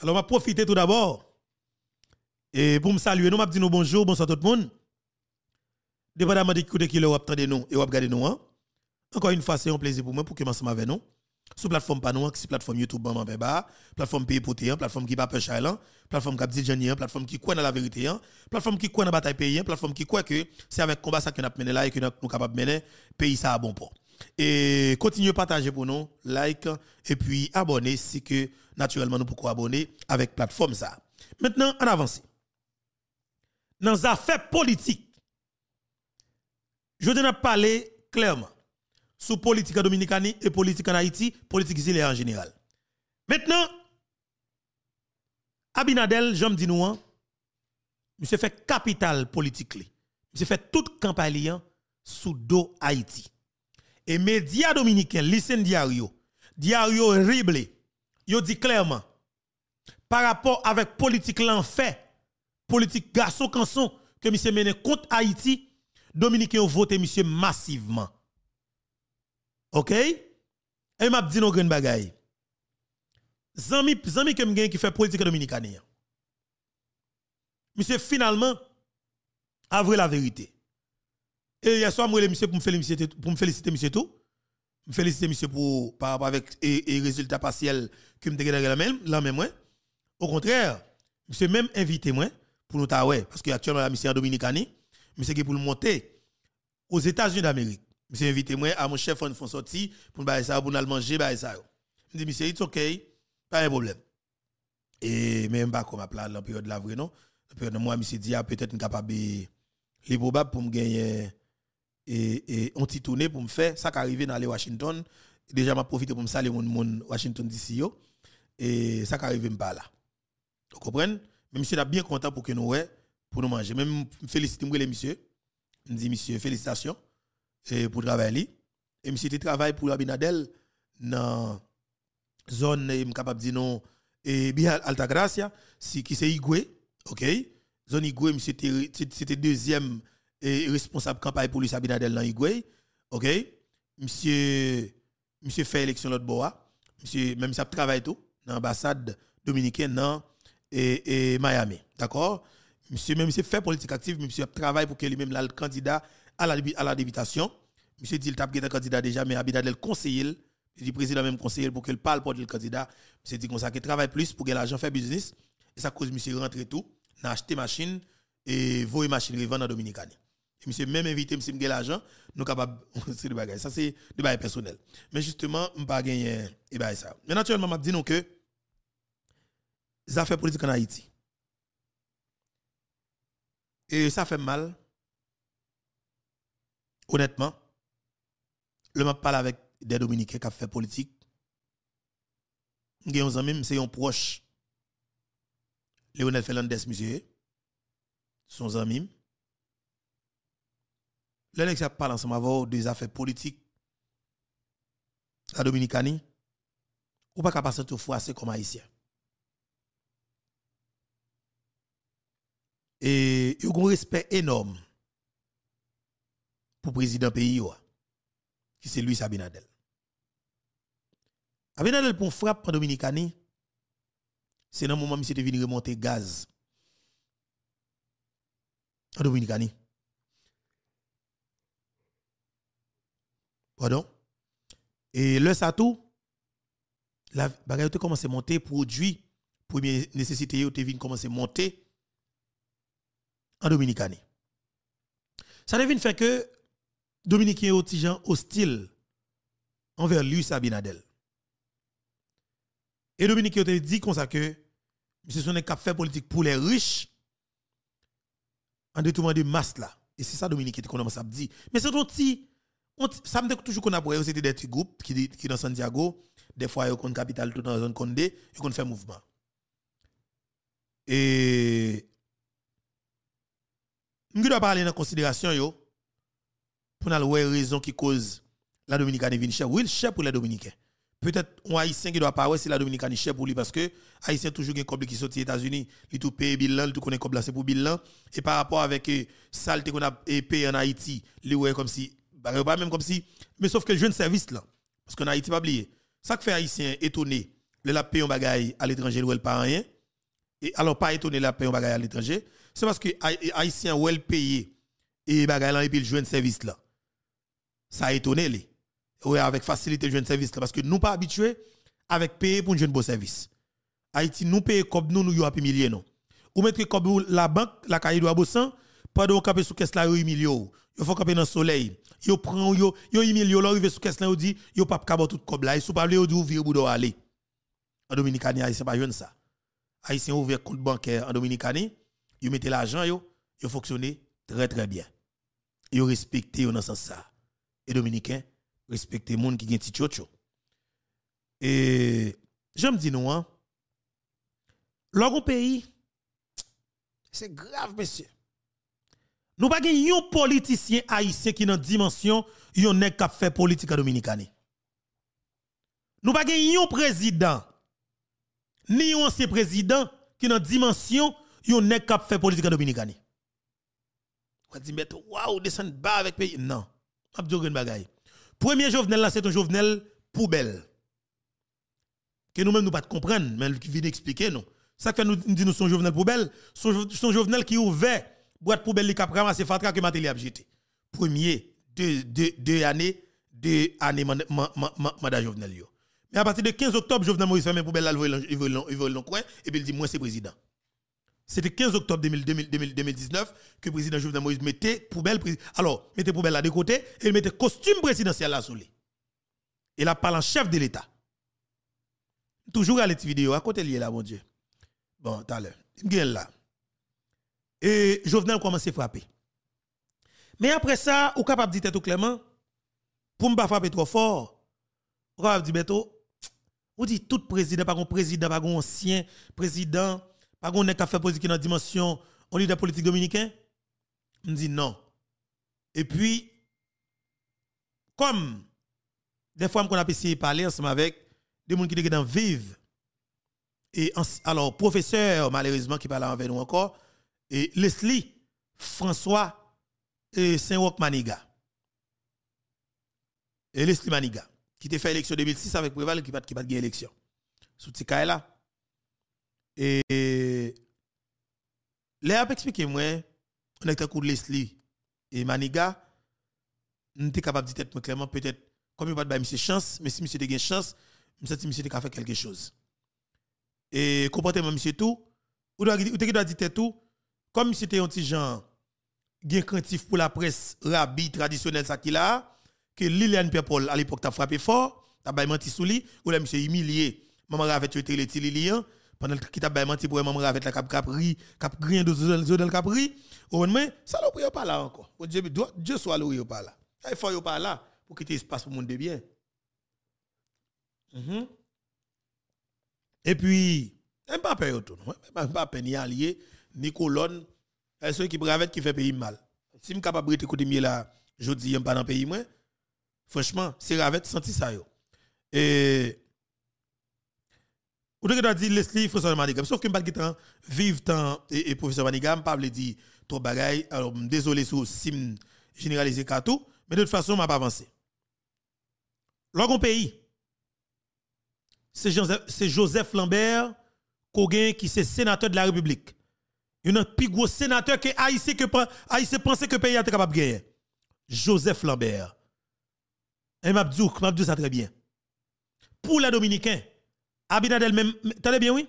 Alors, on va profiter tout d'abord. Et pour me saluer, nous, m'a dit nous bonjour, bonsoir tout le monde. Dépendamment de qui vous avez nous et vous regarder nous. Hein. Encore une fois, c'est un plaisir pour moi pour que ma avec nous sous plateforme Panou, qui plateforme YouTube Bamba Beba, plateforme Pays Poté, plateforme qui Pape là, plateforme qui dit Johnny, plateforme qui croit dans la vérité, hein. plateforme qui croit dans la bataille pays, hein. plateforme qui croit que c'est avec combat ça qu'on a mené là et que nous sommes capables de mener pays ça à bon port. Et continuez à partager pour nous, like et puis abonner si que naturellement nous pouvons abonner avec plateforme ça. Maintenant, en avance. Dans les affaires politiques, je vais parler clairement sous politique dominicaine et politique en Haïti, politique zile en général. Maintenant, Abinadel, j'en dis nous, monsieur hein, fait capital politique. Monsieur fait toute campagne hein, sous dos Haïti. Et médias dominicains, listen diario, diario horrible, dit clairement, par rapport avec politique l'enfer, politique garçon canson que monsieur mène contre Haïti, dominicains ont voté monsieur massivement. OK Et m'a dit nos grandes bagaille. Zami zami que m'gagne qui fait politique dominicaine. Hein. Monsieur finalement avoué la vérité. Et hier soir, soit monsieur pour me féliciter, pour me féliciter monsieur tout. Me féliciter monsieur pour par rapport avec et, et résultat partiel que me dégager la même la même Au contraire, monsieur même invité moi pour nous taouer parce que actuellement la mission dominicaine, monsieur qui pour le monter aux États-Unis d'Amérique. Monsieur invité moi à mon chef on font sortie pour faire ça pour nous manger ça. Je dis monsieur it's okay, pas de problème. Et même pas comme plat la période de la vraie non. La période de moi monsieur dit ah, peut-être capable les probable pour me gagner et et on petit tourné pour me faire ça qui arrivé dans les Washington déjà m'a profité pour me saluer mon Washington DC et ça qui arriver me pas là. Vous comprenez Même monsieur est bien content pour que nous ouais pour nous manger. Même félicite monsieur. Je dis monsieur félicitations E, pour travailler. Et monsieur travaille pour Abinadel dans zone et capable dire non et bien Alta Gracia si qui c'est Igwe, OK? Zone Igwe c'était deuxième et responsable campagne pour police Abinadel dans Igwe, OK? Monsieur monsieur fait élection l'autre bois, monsieur même ça travaille tout dans l'ambassade dominicaine dans et, e, Miami, d'accord? Monsieur même c'est fait politique active, monsieur travaille pour que lui-même là le candidat à la, à la Monsieur dit, le tape un candidat déjà, mais Abidad le conseiller, le président même conseiller pour qu'il parle pour le candidat. Monsieur dit qu'on ça, qu'il travaille plus pour que l'argent faire business. Et ça cause monsieur rentrer tout, n'a acheté machine et voyer machine revendre en Dominicanie. monsieur même invité monsieur gagne l'argent, nous capable c'est de Ça c'est de bagage personnel. Mais justement, pas gagné et eh ben ça. Mais naturellement, m'a dit nous que les affaires politiques en Haïti. Et ça fait mal honnêtement, le m'a parle avec des Dominicains qui ont fait politique. Nous avons c'est un proche. Léonel Fernandez, monsieur, son ami. L'élection parle ensemble avec des affaires politiques la Dominicanie, ou pas capable de c'est comme haïtien. Et il y a un respect énorme pour président pays qui c'est Luis Abinadel. Abinadel pour frappe en Dominicani, c'est dans le moment où il venu remonter gaz en Dominicani. Pardon. Et le Satou, la bagaille a commencé à monter, produit, première nécessité, a commencé à monter en Dominicani. Ça devine fait que Dominique est hostile envers Luis Abinadel. Et Dominique était dit comme ça que c'est son cap fait politique pour les riches en détournant de masse là. Et c'est ça Dominique qui commence à dire. Mais c'est un petit ça me dit toujours qu'on a c'était des petits groupes qui qui dans Santiago, des fois ils ont capitale tout dans zone Condé, ils ont fait mouvement. Et nous doit parler dans considération yo pour nous avoir raison qui cause la Dominicaine vient cher. Oui, cher pour les Dominicains. Peut-être un Haïtien qui doit parler c'est la Dominicaine cher pour lui parce que Haïtien toujours un cobble qui sort aux États-Unis, il tout paye bilan, tout connaît cobble c'est pour bilan et par rapport avec euh, saleté qu'on a payé en Haïti, les ouais comme si bah, même comme si mais sauf que jeune service là parce qu'en Haïti pas oublié. Ça que fait Haïtien étonné, le la paye un bagaille à l'étranger, le elle pas rien. Et alors pas étonné la payé un bagaille à l'étranger, c'est parce que Haïtien ou elle paye et bagaille et puis le jeune service là ça a étonné les. Ouais, avec facilité jeune service parce que nous pas habitués avec payer pour un jeune beau service. Haïti nous payons, comme nous nous y a humilié non. Ou mettre comme la banque la caille doit pas de qu'on sous caisse là yo humilié ou. Yo faut camper dans soleil. Yo prend yo yo humilié là arrivé sous caisse là vous dit yo pas capable tout comme là, sous pas ou dit ouvrir vous aller. En Dominicanie haïtien pas jeune ça. Haïtien ouvert compte bancaire en Dominicanie, yo mettez l'argent yo, yo très très bien. Yo respecté yo dans sens ça et dominicain respecter les gens qui ti chocho. Et j'aime dire nous, hein, leur pays, c'est grave, monsieur. Nous pas yon politicien haïtien qui dans dimension yon nek kap fait politique dominicaine. Nous pas yon président ni yon ancien président qui dans dimension yon nek kap fait politique dominicaine. On dit mais waouh descend bas avec pays non. Premier Jovenel là, c'est un Jovenel poubelle. Que nous-mêmes nous pas comprendre, mais qui vient expliquer nous. Ça fait nous dit nous son Jovenel poubelle, son, son Jovenel qui ouvert boîte poubelle qui a c'est fatra que Matéli a jeté. Premier, deux, deux, années, deux années mandat Jovenel Mais à partir de 15 octobre, Jovenel Moïse fait mes poubelles là, il veut quoi? et puis il dit, moi c'est président. C'était 15 octobre 2019 que le président Jovenel Moïse mettait poubelle. Alors, mettait poubelle là de côté et il mettait costume présidentiel là sous lui. Il a parlé en chef de l'État. Toujours à l'étude vidéo, à côté lié là, mon Dieu. Bon, tout à l'heure. là. Et Jovenel commencé à frapper. Mais après ça, ou capable de dire tout clairement, pour ne pas frapper trop fort, on dit dit, dire, ou dit tout président, pas un président, pas un ancien président, pas qu'on ait qu'à faire politique dans la dimension, on la politique dominicaine On dit non. Et puis, comme des fois, qu'on a essayé parler ensemble avec des gens qui étaient dans Vive, Et alors, professeur, malheureusement, qui parle avec nous encore, et Leslie François et Saint-Roch Maniga. Et Leslie Maniga, qui a fait l'élection 2006 avec Préval, qui n'a pas gagné l'élection. Sous ce cas-là. Et Là, expliquer moi, on est coup Leslie et Maniga, on était capable de dire clairement, peut-être, comme il pas de chance, mais si monsieur de chance, je sens que monsieur a fait quelque chose. Et comportement monsieur tout, ou doit dire tout, comme monsieur était un petit genre, gain craintif pour la presse, rabi traditionnel ça qu'il a, que Liliane pierre à l'époque, t'a frappé fort, t'a menti sous lui, ou là monsieur humilié, maman avait tué le Lilian, pendant qu'il t'a ben menti pour maman avec la cap capri cap grien de zone de capri au moins ça là pour pas là encore Dieu doit Dieu soit là au pas là il faut pas là pour quitter espace pour monde de bien mhm. et puis pas peur tout même pas peur ni allié ni colonne eh, ceux qui bravette qui fait pays mal si me capable de côté mieux là je dis pas dans pays moi franchement c'est ravette senti ça yo et ou tu dois dit Leslie, François Manigam. Sauf que je ne suis tant et, professeur Manigam, pas dit trop bagaille. Alors, désolé sur sim généralisé tout, mais de toute façon, je ne pas avancé. L'autre pays, c'est Joseph, Lambert qui est sénateur de la République. Il y a un plus gros sénateur que a ici pensé que le pays était capable de gagner. Joseph Lambert. Et Mabdouk, Mabdouk ça très bien. Pour les Dominicains, Abinadel même, tenez bien oui,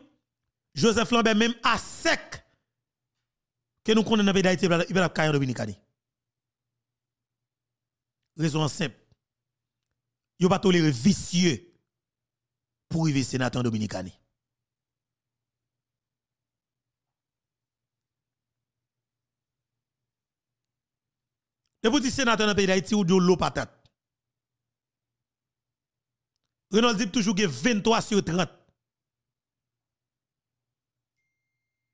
Joseph Lambert même à sec que nous connaissons dans le pays d'Haïti, il va la en Dominicani. Raison simple. Il pas toléré vicieux pour arriver sénateur Dominicani. Et pour dire sénateur dans le pays d'Haïti de l'eau patate. Renault dit toujours 23 sur 30.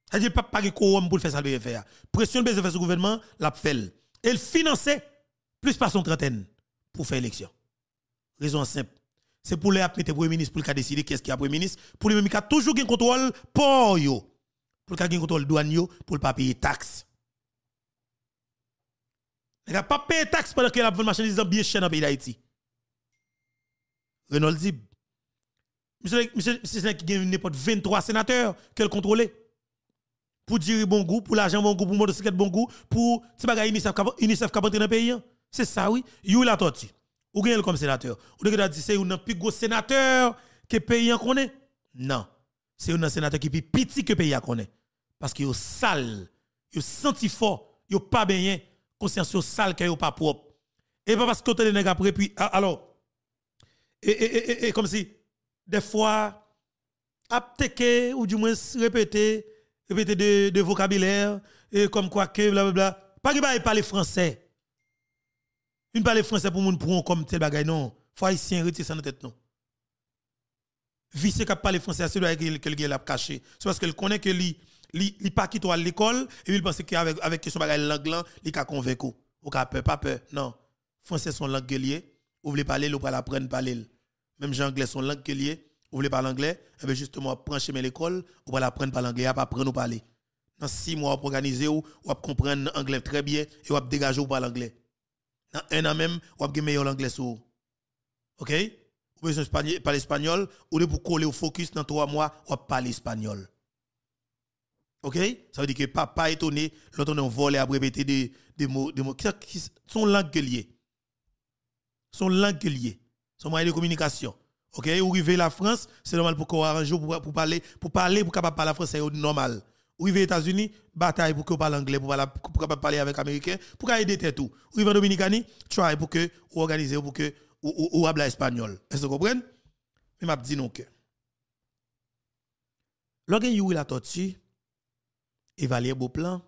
C'est-à-dire, pas pas de pour faire ça, le faire. Pression de faire ce gouvernement, l'a fait. Elle finançait plus par son trentaine pour faire l'élection. Raison simple. C'est pour les appeler premier ministre, pour qu'il décider qu'est-ce qui est premier ministre, pour lui même a toujours un contrôle pour yo. Pour le gain contrôle douane pour ne pas payer taxes. Il n'a pas payé taxes pendant que a vendu marchandise bien cher dans le pays d'Haïti. Renaud Zib, Monsieur, monsieur, monsieur qui gagne n'importe 23 sénateurs qu'elle contrôlait. Pour dire bon goût, pour l'argent bon goût, pour motocyclette bon goût, pour ces bagages UNICEF qui dans le pays. Hein. C'est ça, oui. You la tortue. Ou gagne comme sénateur. Ou de dit c'est un plus gros sénateur que le pays est. Non. C'est un sénateur qui est plus petit que le pays connaît. Parce qu'il est sale, il est senti fort, il n'est pas bien, conscience sale, qu'il n'est pas propre. Et pas parce que tu es après, puis alors, et, comme si, des fois, apteke ou du moins répéter, répéter de, de, vocabulaire, et comme quoi que, blablabla. Pas que il parle français. Il parle français pour moun pour comme tel bagay, non. Faut haïtien retirer ça dans tête, non. Vice qui parle français, c'est lui qui quelqu'un caché. C'est parce qu'il connaît que lui, li, li pas quitté l'école, et il pense qu'avec avec question bagay langue là, il a convaincu. Ou ka peur, pas peur, non. Français sont langue vous voulez parler, vous pouvez apprendre à parler. Même si anglais, son langue que lié, vous voulez parler anglais, eh bien justement, prendre chez l'école, vous pouvez apprendre par l'anglais, pas apprendre à parler. Dans six mois, vous organisez, vous comprendre l'anglais très bien et vous dégager par l'anglais. Dans un an même, vous avez meilleur l'anglais sur OK Vous pouvez parler espagnol, ou vous pour coller au focus dans trois mois, vous parler espagnol. OK Ça veut dire que papa est étonné, l'autre on volé à répéter des, des mots, des mots qui sont langues son langue liée, son moyen de communication. OK, ou veut la France, c'est normal pour qu'on arrange pour, pour parler pour parler pour capable parler français normal. Ou arrivez États-Unis, bataille pour qu'on parle anglais pour capable parler avec américain, pour aider tout. Ou arrivez Dominicani, try pour que ou organiser pour que ou, ou, ou habla espagnol. Est-ce que vous comprenez Mais m'a dit non que Lorsque Yuri la tortue, Evalier Beauplan,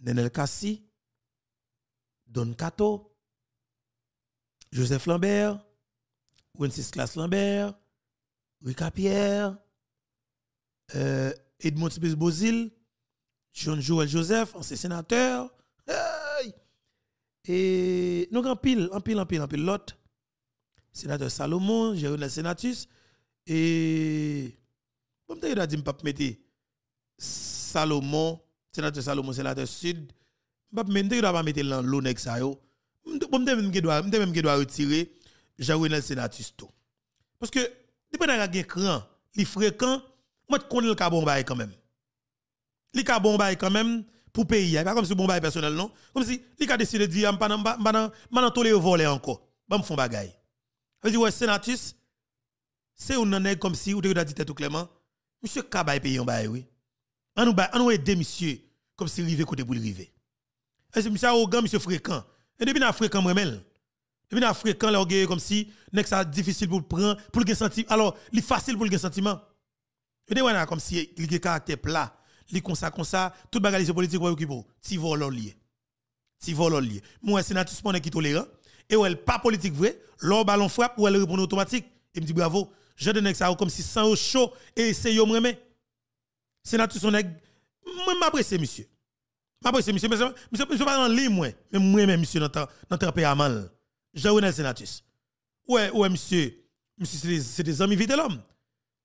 Nenel Kassi, Don Cato, Joseph Lambert, Wenceslas Lambert, Rika Pierre, euh, Edmond Spitz Bozil, John Joel Joseph, ancien sénateur. Et nous en pile, en pile, en pile, pile l'autre. Sénateur Salomon, Jérôme Sénatus Et. Bon, je vais pas je mettre Salomon, sénateur Salomon, sénateur Sud. Je vais mettre l'an l'onnex à yo. Je me même que doit retirer jean Sénatus Senatisto. Parce que, depuis qu'il y a un cran, il je connais le cas Bombay quand même. Le cas Bombay quand même pour payer. pas comme si bon bail personnel, non. Comme si les ah, a décidé de dire, je ne vais pas les voler encore. Je vais faire des choses. Je dis, ouais, sénatus c'est en est comme si, vous avez dit tout clairement, monsieur Kabay paye en bail, oui. On nous deux monsieur, comme si il y avait côté pour le river. Monsieur Arrogant, monsieur Fréquent. Et depuis l'Afrique fréquent remel. Depuis n'a fréquent leur comme si nek ça difficile pour prendre pour le sentiment. Alors, il facile pour le sentiment. Et a comme si il a caractère plat, il comme ça comme ça, toute bagarre politique ouais qui ti vol lié. Ti vol lié. Moi sénateur sponsor qui tolérant et ou elle pas politique vrai, leur ballon frappe ou elle répond automatique et me dit bravo. Je donne ça comme si sans chaud et c'est yo remet. Sénateur son nèg, moi m'apprécie monsieur. Pas possible, monsieur, monsieur, monsieur, monsieur, pas en ligne, moi. Mais moi-même, monsieur, dans le mal. Jean-René Sénatus. Ouais, ouais, monsieur. Monsieur, c'est des amis vite l'homme.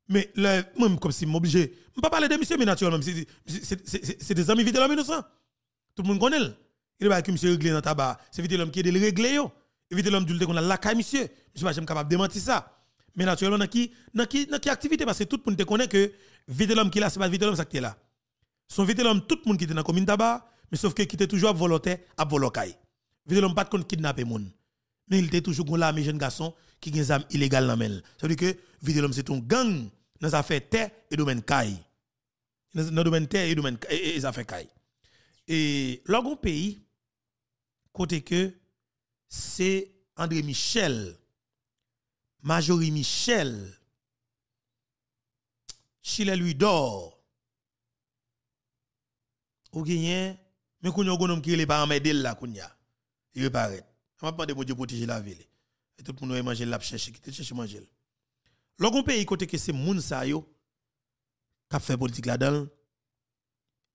Mais le, même comme si m'obligé. Je ne pas parler de monsieur, mais naturellement, c'est des amis vite l'homme innocent. Tout le monde connaît. Il va que monsieur régler dans tabac. C'est vite l'homme qui est de régler. Vite l'homme dit qu'on a la caille, monsieur. Monsieur, je suis capable de démentir ça. Mais naturellement, dans qui, dans qui, dans qui activité Parce que tout le monde connaît que vite l'homme qui est là, c'est pas vite l'homme qui est là. Son l'homme tout le monde qui était dans la commune mais sauf que qui était toujours à volontaire, à volontaire. Vétéran pas de kidnapper monde. Mais il était toujours là, mes jeunes garçons, qui ont des armes illégales dans le Ça veut dire que vétéran c'est un gang dans les affaires terre et domaine caille. Dans le domaine terre et domaine et caille. Et l'autre pays, côté que c'est André Michel, Majorie Michel, Chile lui d'or, ou gagne mais qu'on yon gonom qui pas paramètres d'elle là qu'on y a il reparaît on va pas mon Dieu protéger la ville et tout le monde manger la chercher qui chercher manger l'on pays côté que c'est moun sa yo qui fait politique là-dedans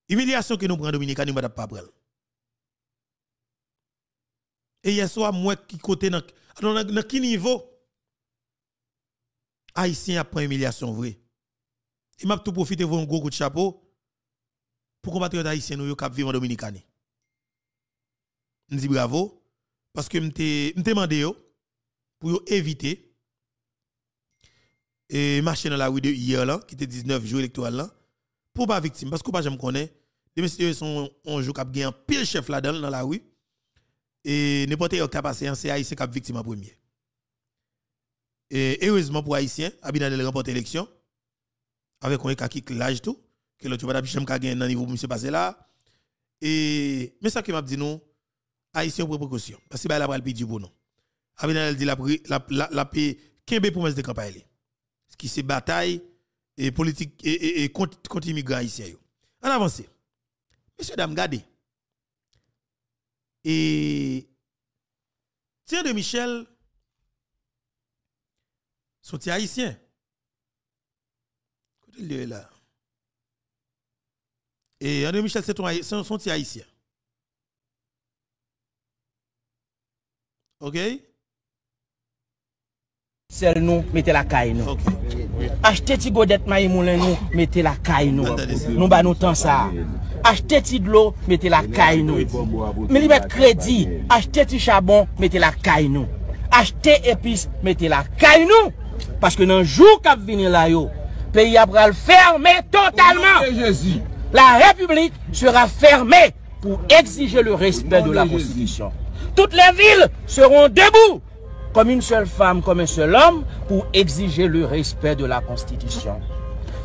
humiliation que nous prenons dominicain nous va pas prendre et hier soir moi qui côté dans à quel niveau haïtien après humiliation vrai il m'a tout profité pour un gros coup de chapeau pour compatriotes haïtiens nous qui vivent en Dominicanie. Je dis bravo, parce que je demande pour éviter et marcher dans la rue de hier, là, qui était 19 jours électoraux, là, pour pas victime. Parce que je me connais, les messieurs sont un jour qui un pile chef là-dedans, dans la rue, et n'importe qui a passé, hein, c'est Haïtien qui victime en premier. Et heureusement pour Haïtiens, Abinadel remporte l'élection avec un kaki qui clage tout que l'autre madame Cham ka gagné dans niveau monsieur passé là et mais ça que m'a dit nous haïtien pour précaution parce que ba la pral du bon non Abinadel dit la la la paix kembe promesse de campagne ce qui c'est bataille et politique et, et, contre contre immigrants haïtiens en avance monsieur dame gardez et tiens de Michel sont haïtiens côté là et André Michel, c'est un son haïtien. OK? C'est nous, mettez la caille nous. Achetez ti nous, mettez la caille nous. Nous ba nous temps ça. Achetez ti de l'eau, mettez la caille nous. Mais met crédit, achetez ti charbon, mettez la caille nous. Achetez épices, mettez la caille nous. Parce que dans le jour qui venir là yo, pays a pral fermer totalement la République sera fermée pour exiger le respect de la Constitution. Toutes les villes seront debout, comme une seule femme, comme un seul homme, pour exiger le respect de la Constitution.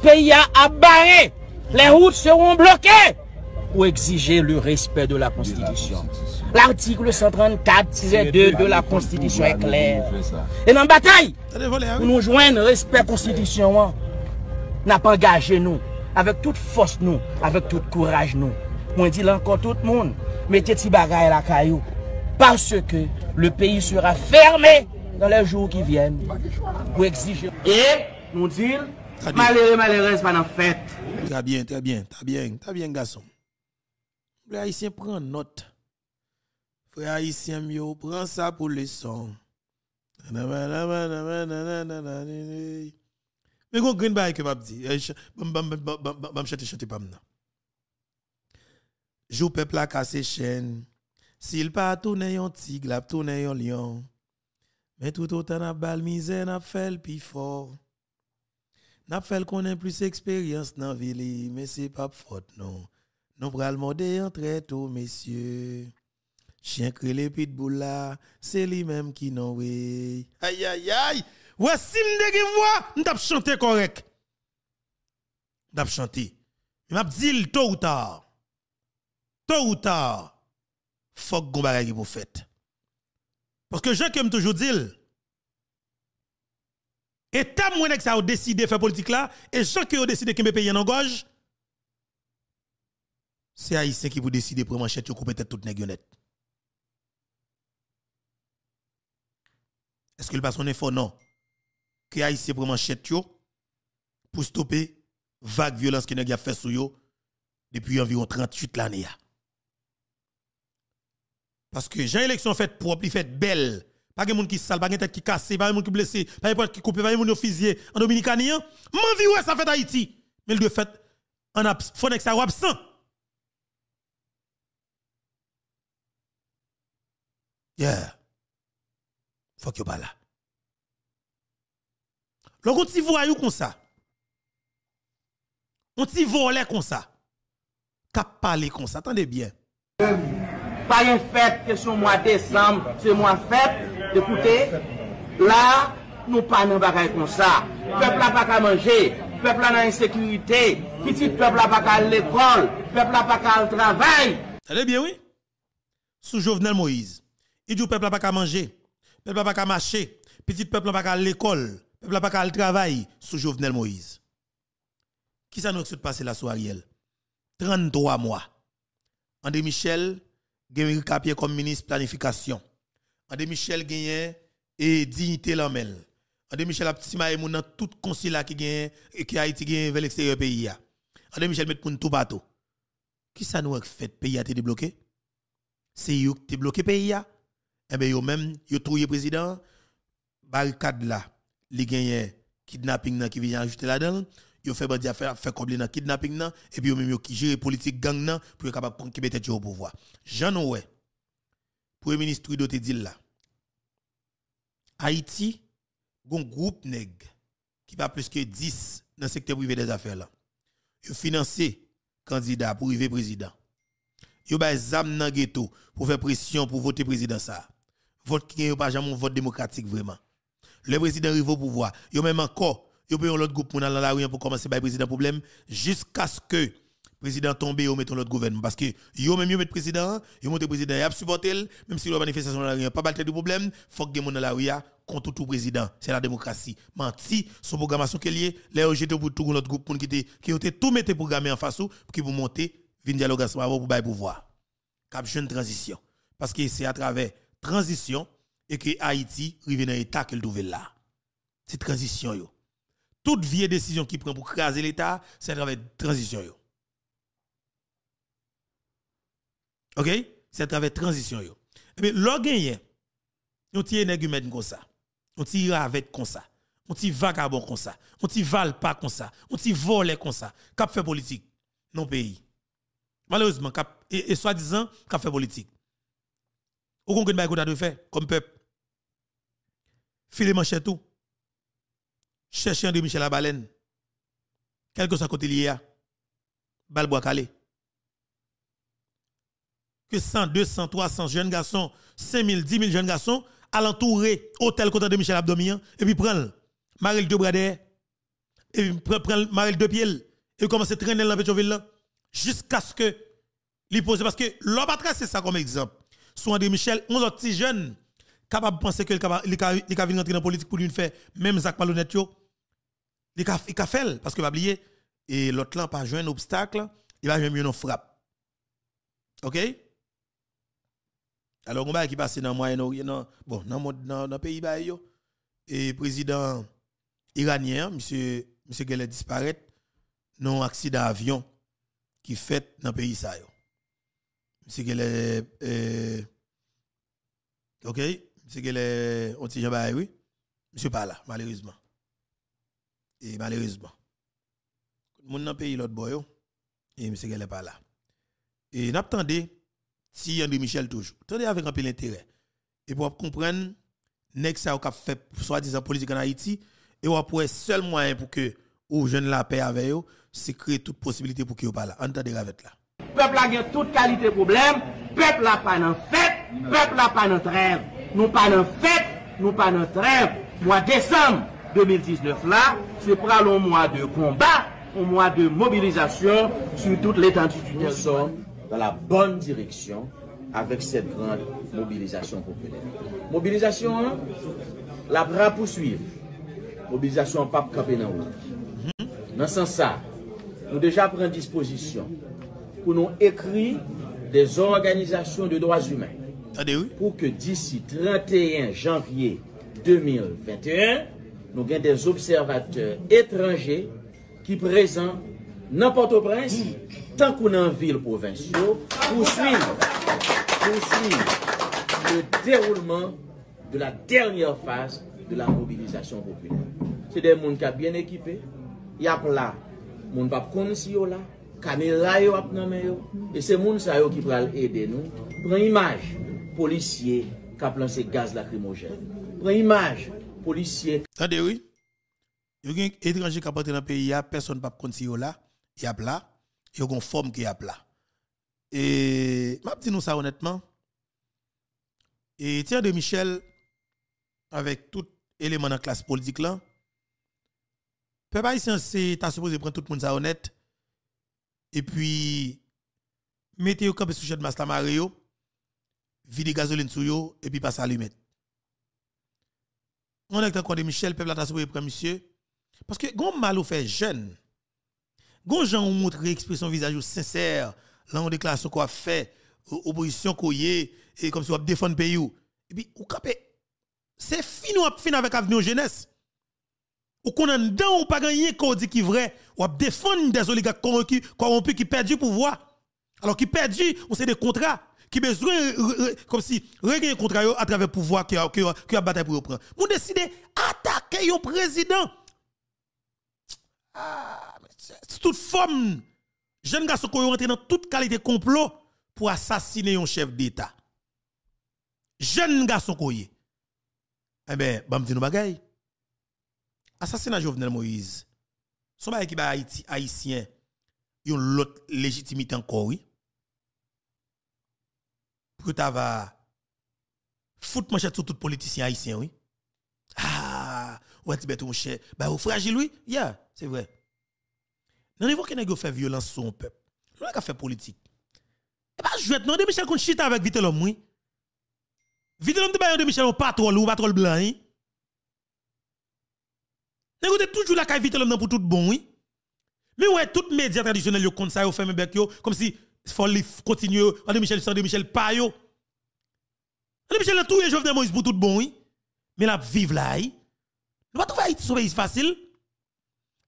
Pays à barrer, les routes seront bloquées pour exiger le respect de la Constitution. L'article 134-2 de la Constitution est clair. Et dans la bataille, hein. nous nous le respect Constitution, hein, n'a pas engagé nous avec toute force nous, avec tout courage nous. Moi dis encore tout le monde, mettez ces bagages la caillou parce que le pays sera fermé dans les jours qui viennent pour exiger. Et nous dit malheureux, malheureux, pas dans fête. Très bien, très bien, très bien, très bien, garçon. Les Haïtiens prennent note. Frère Haïtien, prend ça pour leçon. Mais green que peuple chaîne. S'il pas tourner yon tigre, l'a tourner lion. Mais tout autant a bal misère n'a fait le plus fort. N'a fait qu'on ait plus expérience dans ville, mais c'est pas faute non. Nous pral très tôt, messieurs. Chien crélé là, c'est lui-même qui oui. Aïe aïe aïe. Ouais, si m'de voix, chanter correct. M'tap chanter. Mais dit tôt ou tard. Tôt ou tard, faut que pour Parce que je toujours dit et tant que ça a décidé faire politique là et que qui a décidé me payer en engage c'est haïtien qui vous décider pour manchette couper tête toute Est-ce qu'il passe son effort non que Haïti pour manchette pour stopper vague violence qui a fait sur yo depuis environ 38 l'année. Parce que j'ai une élection fait propre, il fait belle. Pas de monde qui sale, pas de tête qui cassé pas de monde qui blessé, pas de monde qui coupe, pas de monde qui fusillé en dominicanien. Hein. Mon vie ça fait Haïti. Mais le fait en absent, ça absent. Yeah. Faut que pas là. Lorsque t'y voit comme ça, on t'y voit comme ça. Qu'a parler comme ça. Attendez bien. Pas une fête que ce mois décembre, ce mois fête. Écoutez, là, nous pas de comme ça. Peuple n'a pas qu'à manger. Peuple n'a pas insécurité. Petit peuple n'a pas qu'à l'école. Peuple n'a pas qu'à le travail. Attendez bien, oui. Sous Jovenel Moïse, il dit peuple n'a pas qu'à manger. Peuple n'a pas qu'à marcher. Petit peuple n'a pas qu'à l'école peuple pas qu'à travail sous Jovenel Moïse. Qui ça nous a passé la soirée 33 mois. André Michel le Capier comme ministre planification. André Michel gagné et dignité l'amel. André Michel a petit maï dans tout concile qui gagne qui Haïti gagne vers l'extérieur pays André Michel met moun tout bateau. Qui ça nous a fait pays a été débloqué C'est vous qui bloqué pays a. Eh bien, yo même yo trouvé président barricade là les gagnants kidnapping nan, qui vient ajouter là-dedans yo fait bandi affaire fait combler dans kidnapping nan, et puis yo même yo qui gère politique gang nan pour capable prendre tête au pouvoir Jean Noé, premier ministre Trudeau te dit là Haïti un groupe nèg qui pas plus que 10 dans le secteur privé des affaires là yo financé candidat pour arriver président yo ba dans nan ghetto pour faire pression pour voter président ça vote qui n'est pas jamais un vote démocratique vraiment le président arrive au pouvoir, il y a même encore, il peut l'autre groupe dans la rue pour commencer par le président problème jusqu'à ce que le président tombe et un l'autre gouvernement parce que a même yo le président, yo monte président, il a supporté même si la manifestation dans la rue pas balte de problème, faut que gens dans la rue contre tout président, c'est la démocratie. Si son programmation qu'elle est, là jeté pour tout l'autre groupe qui était qui ont tout mis programmé en face ou pour monter, un dialogue ensemble pour le pouvoir. Cap une transition parce que c'est à travers transition et que Haïti arrive dans l'état qu'elle devait là. C'est transition yo. Toute vieille décision qui prend pour craser l'état, c'est à travers transition yo. OK C'est à travers transition yo. Mais eh l'on gagne on tire nèg comme ça. On tire avec comme ça. On tire vagabond comme ça. On tire val pas comme ça. On tire volé comme ça. Cap fait politique non pays. Malheureusement cap et, soi-disant cap fait politique. Ou qu'on gagne pas de faire comme peuple. Filez manchetou. tout. Cherchez de Michel Abaleine. baleine. Quel que soit côté lié Balboa calé. Que 100, 200, 300 jeunes garçons, 5 000, 10 000 jeunes garçons, à l'entourer, hôtel côté de Michel Abdomian, hein, et puis prendre Marie de Brader, et puis prendre Marie de Piel, et commencer à traîner dans la là, jusqu'à ce que l'y pose. Parce que l'homme a tracé ça comme exemple sous André Michel, on autres petits jeunes capables de penser qu'il les venir rentrer dans la politique pour lui faire même Zach Malonnet yo. Il a fait parce que va oublier et l'autre là pas un obstacle, il va jouer une frappe. OK Alors on va qui passe dans Moyen-Orient bon dans le pays bah, Et le président iranien monsieur monsieur Geller disparaît non accident d'avion qui fait dans le pays ça c'est que euh, ok? C'est que les. On tient bah oui. Monsieur pas là, malheureusement. Et malheureusement. Mon dans pays l'autre boy, et monsieur qu'elle est pas là. Et n'attendez si André Michel toujours. Attendez avec un peu l'intérêt. Et pour comprendre, next ça a fait soi-disant politique en Haïti, et on un seul moyen pour que vous jeune la paix avec eux, c'est créer toute possibilité pour qu'il ait pas là. Entendez avec là. Pepl a gen tout kalite poublem, pepl a pa nan fet, pepl a pa nan trev. Nou pa nan fet, nou pa nan trev. Mwa desanm 2019 la, se pralou mwa de kombat, mwa de mobilizasyon su tout l'etantitude. Nou son dan la bonn direksyon avèk set gran mobilizasyon pouple. Mobilizasyon an, la pran pou suiv. Mobilizasyon an pap kabena ou. Nan san sa, nou deja pren disposisyon. pou nou ekri des organizasyon de doas humen. Pou ke disi 31 janvye 2021, nou gen des observateur etranje ki prezan nan Port-au-Prince tan kou nan vil provincio pou swi pou swi le deroulement de la dernyer fase de la mobilizasyon vopune. Se de moun ka bien ekipe, ya pou la moun bab kon si yo la ap nan et c'est moun sa qui pral aider nous prend image policier qui a gaz lacrymogène prend image policier attendez oui yo gen étranger qui a dans pays il y a personne qui compte si yo là y a y yo une forme qui a plat. et m'a dit nous ça honnêtement et tiens de michel avec tout élément dans classe politique là peuple haïtien c'est supposé prendre tout le monde ça honnête et puis, mettez au camp sous de master Mario, vide gasoline sur yo, et puis passe à lui On est encore de Michel, peuple la premiers monsieur. Parce que, quand mal ou fait jeune, quand gens ou montre expression visage sincère, là on déclare ce qu'on a fait, opposition qu'on et comme si on défend le pays. Et puis, ou c'est fini, ou fin avec avenir jeunesse ou qu'on en dedans ou pas gagné qu'on dit qui vrai ou à défendre des oligarques corrompus qui perdent du pouvoir alors qui perdent on sait des contrats qui besoin comme si régler contrat à travers pouvoir qui a qui a bataille pour prendre vous décidez attaquer un président ah, toute forme jeune garçon qui rentre dans toute qualité complot pour assassiner un chef d'état jeune garçon qui eh ben bam dit nous bagaille assassinat Jovenel Moïse, son bail qui Haïti haïtien, yon l'autre légitimité encore oui. Pour que va foutre sur tout politicien haïtien oui. Ah, ouais tu mon cher, bah ou fragile oui, yeah, c'est vrai. le niveau que nèg fait violence sur un peuple. Vous a fait politique. Et pas jouer non de Michel qu'on chita avec vite l'homme oui. Vite l'homme de Michel on pas trop ou pas trop blanc hein. N'écoutez toujours la cavité l'homme pour tout bon, oui. Mais ouais, toutes les médias traditionnels, yo conseillent ça, yo fait bec comme si folie continue, André Michel André Michel yo. André Michel a tout jeunes Jovenel Moïse pour tout bon, oui. Mais là, vive là, ne Nous pas trouver Haïti son pays facile.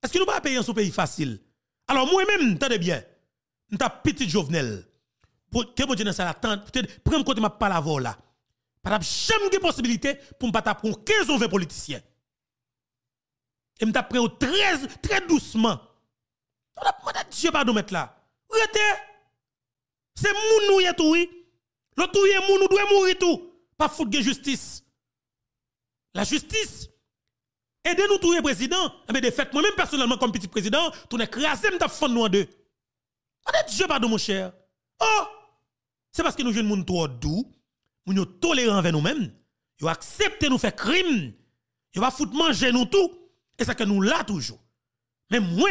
Est-ce que nous pas payer un pays facile? Alors moi-même, t'as bien, nous t'as petit Jovenel. Pour que mon Dieu dans la tente, peut-être, prends côté ma parole là. Par jamais de possibilité pour me battre contre 15 ou 20 politiciens. Et m'a pris au très, très doucement. On a demandé Dieu pardon mettre là. Rete. C'est moun nou yé tout oui. L'autre tout yé moun doit mourir tout. Pas foutre de justice. La justice. Aidez-nous tout président. Mais eh de fait, moi-même personnellement comme petit président, tout écrasé, m'a fait nous en deux. On a Dieu pardon mon cher. Oh! C'est parce que nous jeunes moun trop doux, Nous yon tolérant envers nous-mêmes. Yo accepter nous faire crime. Yo va foutre manger nous tout. Et ça que nous là toujours. Mais moi,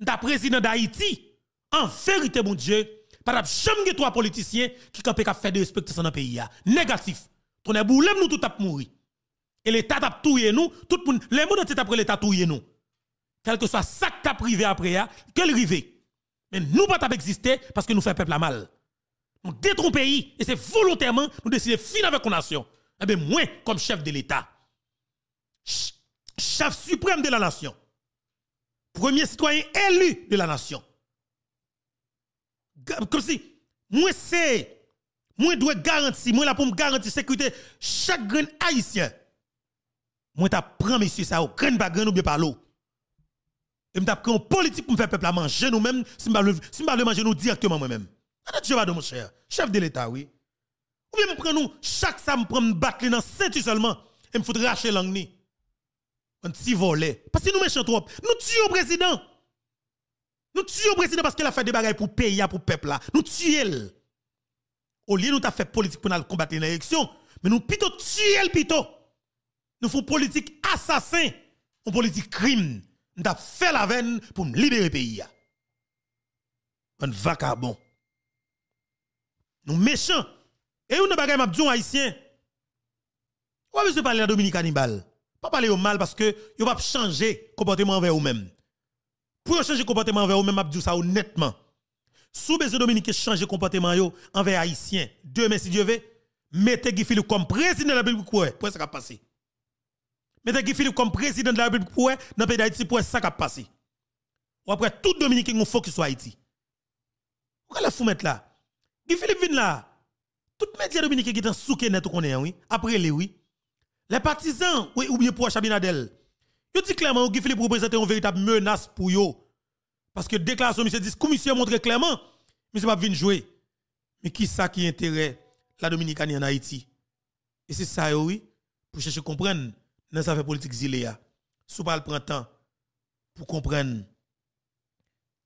le président d'Haïti, en vérité, mon Dieu, pas jamais trois politiciens qui ont fait faire des respects dans le pays. Négatif. Ton est nous tout tous mourir. Et l'État tap touye nous, tout le monde, les gens après l'État touye nous. Quel que soit ça qui privé après, quel rivé. Mais nous pas exister parce que nous faisons peuple à mal. Nous détruisons pays et c'est volontairement nous décider fin avec la nation. Eh moi, comme chef de l'État, chef suprême de la nation, premier citoyen élu de la nation. Comme si, moi c'est, moi dois garantir, moi là pour me garantir sécurité chaque grand haïtien. Moi je prends monsieur ça au grand pas ou bien par l'eau. Et prends une politique pour me faire peuple à manger nous-mêmes, si je si le manger nous directement moi-même. Ah Dieu va mon cher, chef de l'État oui. Ou bien je prends chaque ça me prend me battre dans ceinture seulement et me faut racher l'angle un petit volet. Parce que nous méchants trop. Nous tuons le président. Nous tuons le président parce qu'il a fait des bagailles pour pays, pour le peuple Nous tuons Au lieu nous faire fait politique pour nous combattre l'élection, mais nous plutôt tuons plutôt. Nous faisons politique assassin, une politique crime. Nous avons fait la veine pour libérer le pays. Un vagabond. Nous méchants. Et nous avons bagaille nous haïtien. Pourquoi monsieur parler la Dominique Hannibal? Pas parler au mal parce que vous va changer comportement envers ou même Pour changer comportement envers ou même Ma dit ça honnêtement. Sous besoin Dominique changer comportement envers Haïtiens, demain si Dieu veut, mettez Guy Philippe comme président de la République pour pour ça va passer. Mettez Guy Philippe comme président de la République pour dans le pays d'Haïti pour ça va passer. Ou après tout Dominique qui focus sur Haïti. Qu'est-ce la fou mettre là Guy Philippe vient là. Tout média Dominique qui est en souké net qu'on est oui, après les oui. Les partisans, oui, ou bien pour Abinadel, ils disent clairement que Philippe représente une véritable menace pour eux. Parce que déclaration, monsieur dit, commission montré clairement, monsieur pas venir jouer. Mais qui ça qui intéresse la Dominicanie en Haïti? Et c'est ça, oui, pour chercher à comprendre dans sa politiques politique Si Sous pas le printemps, pour comprendre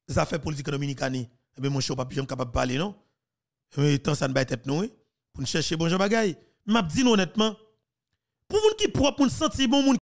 les affaires politiques dominicaines, eh bien, mon chou pas je capable de parler, non? Mais eh tant ça ne va être oui pour nous chercher bonjour bagaille. Mais je dis honnêtement, qui propre pour sentir bon monde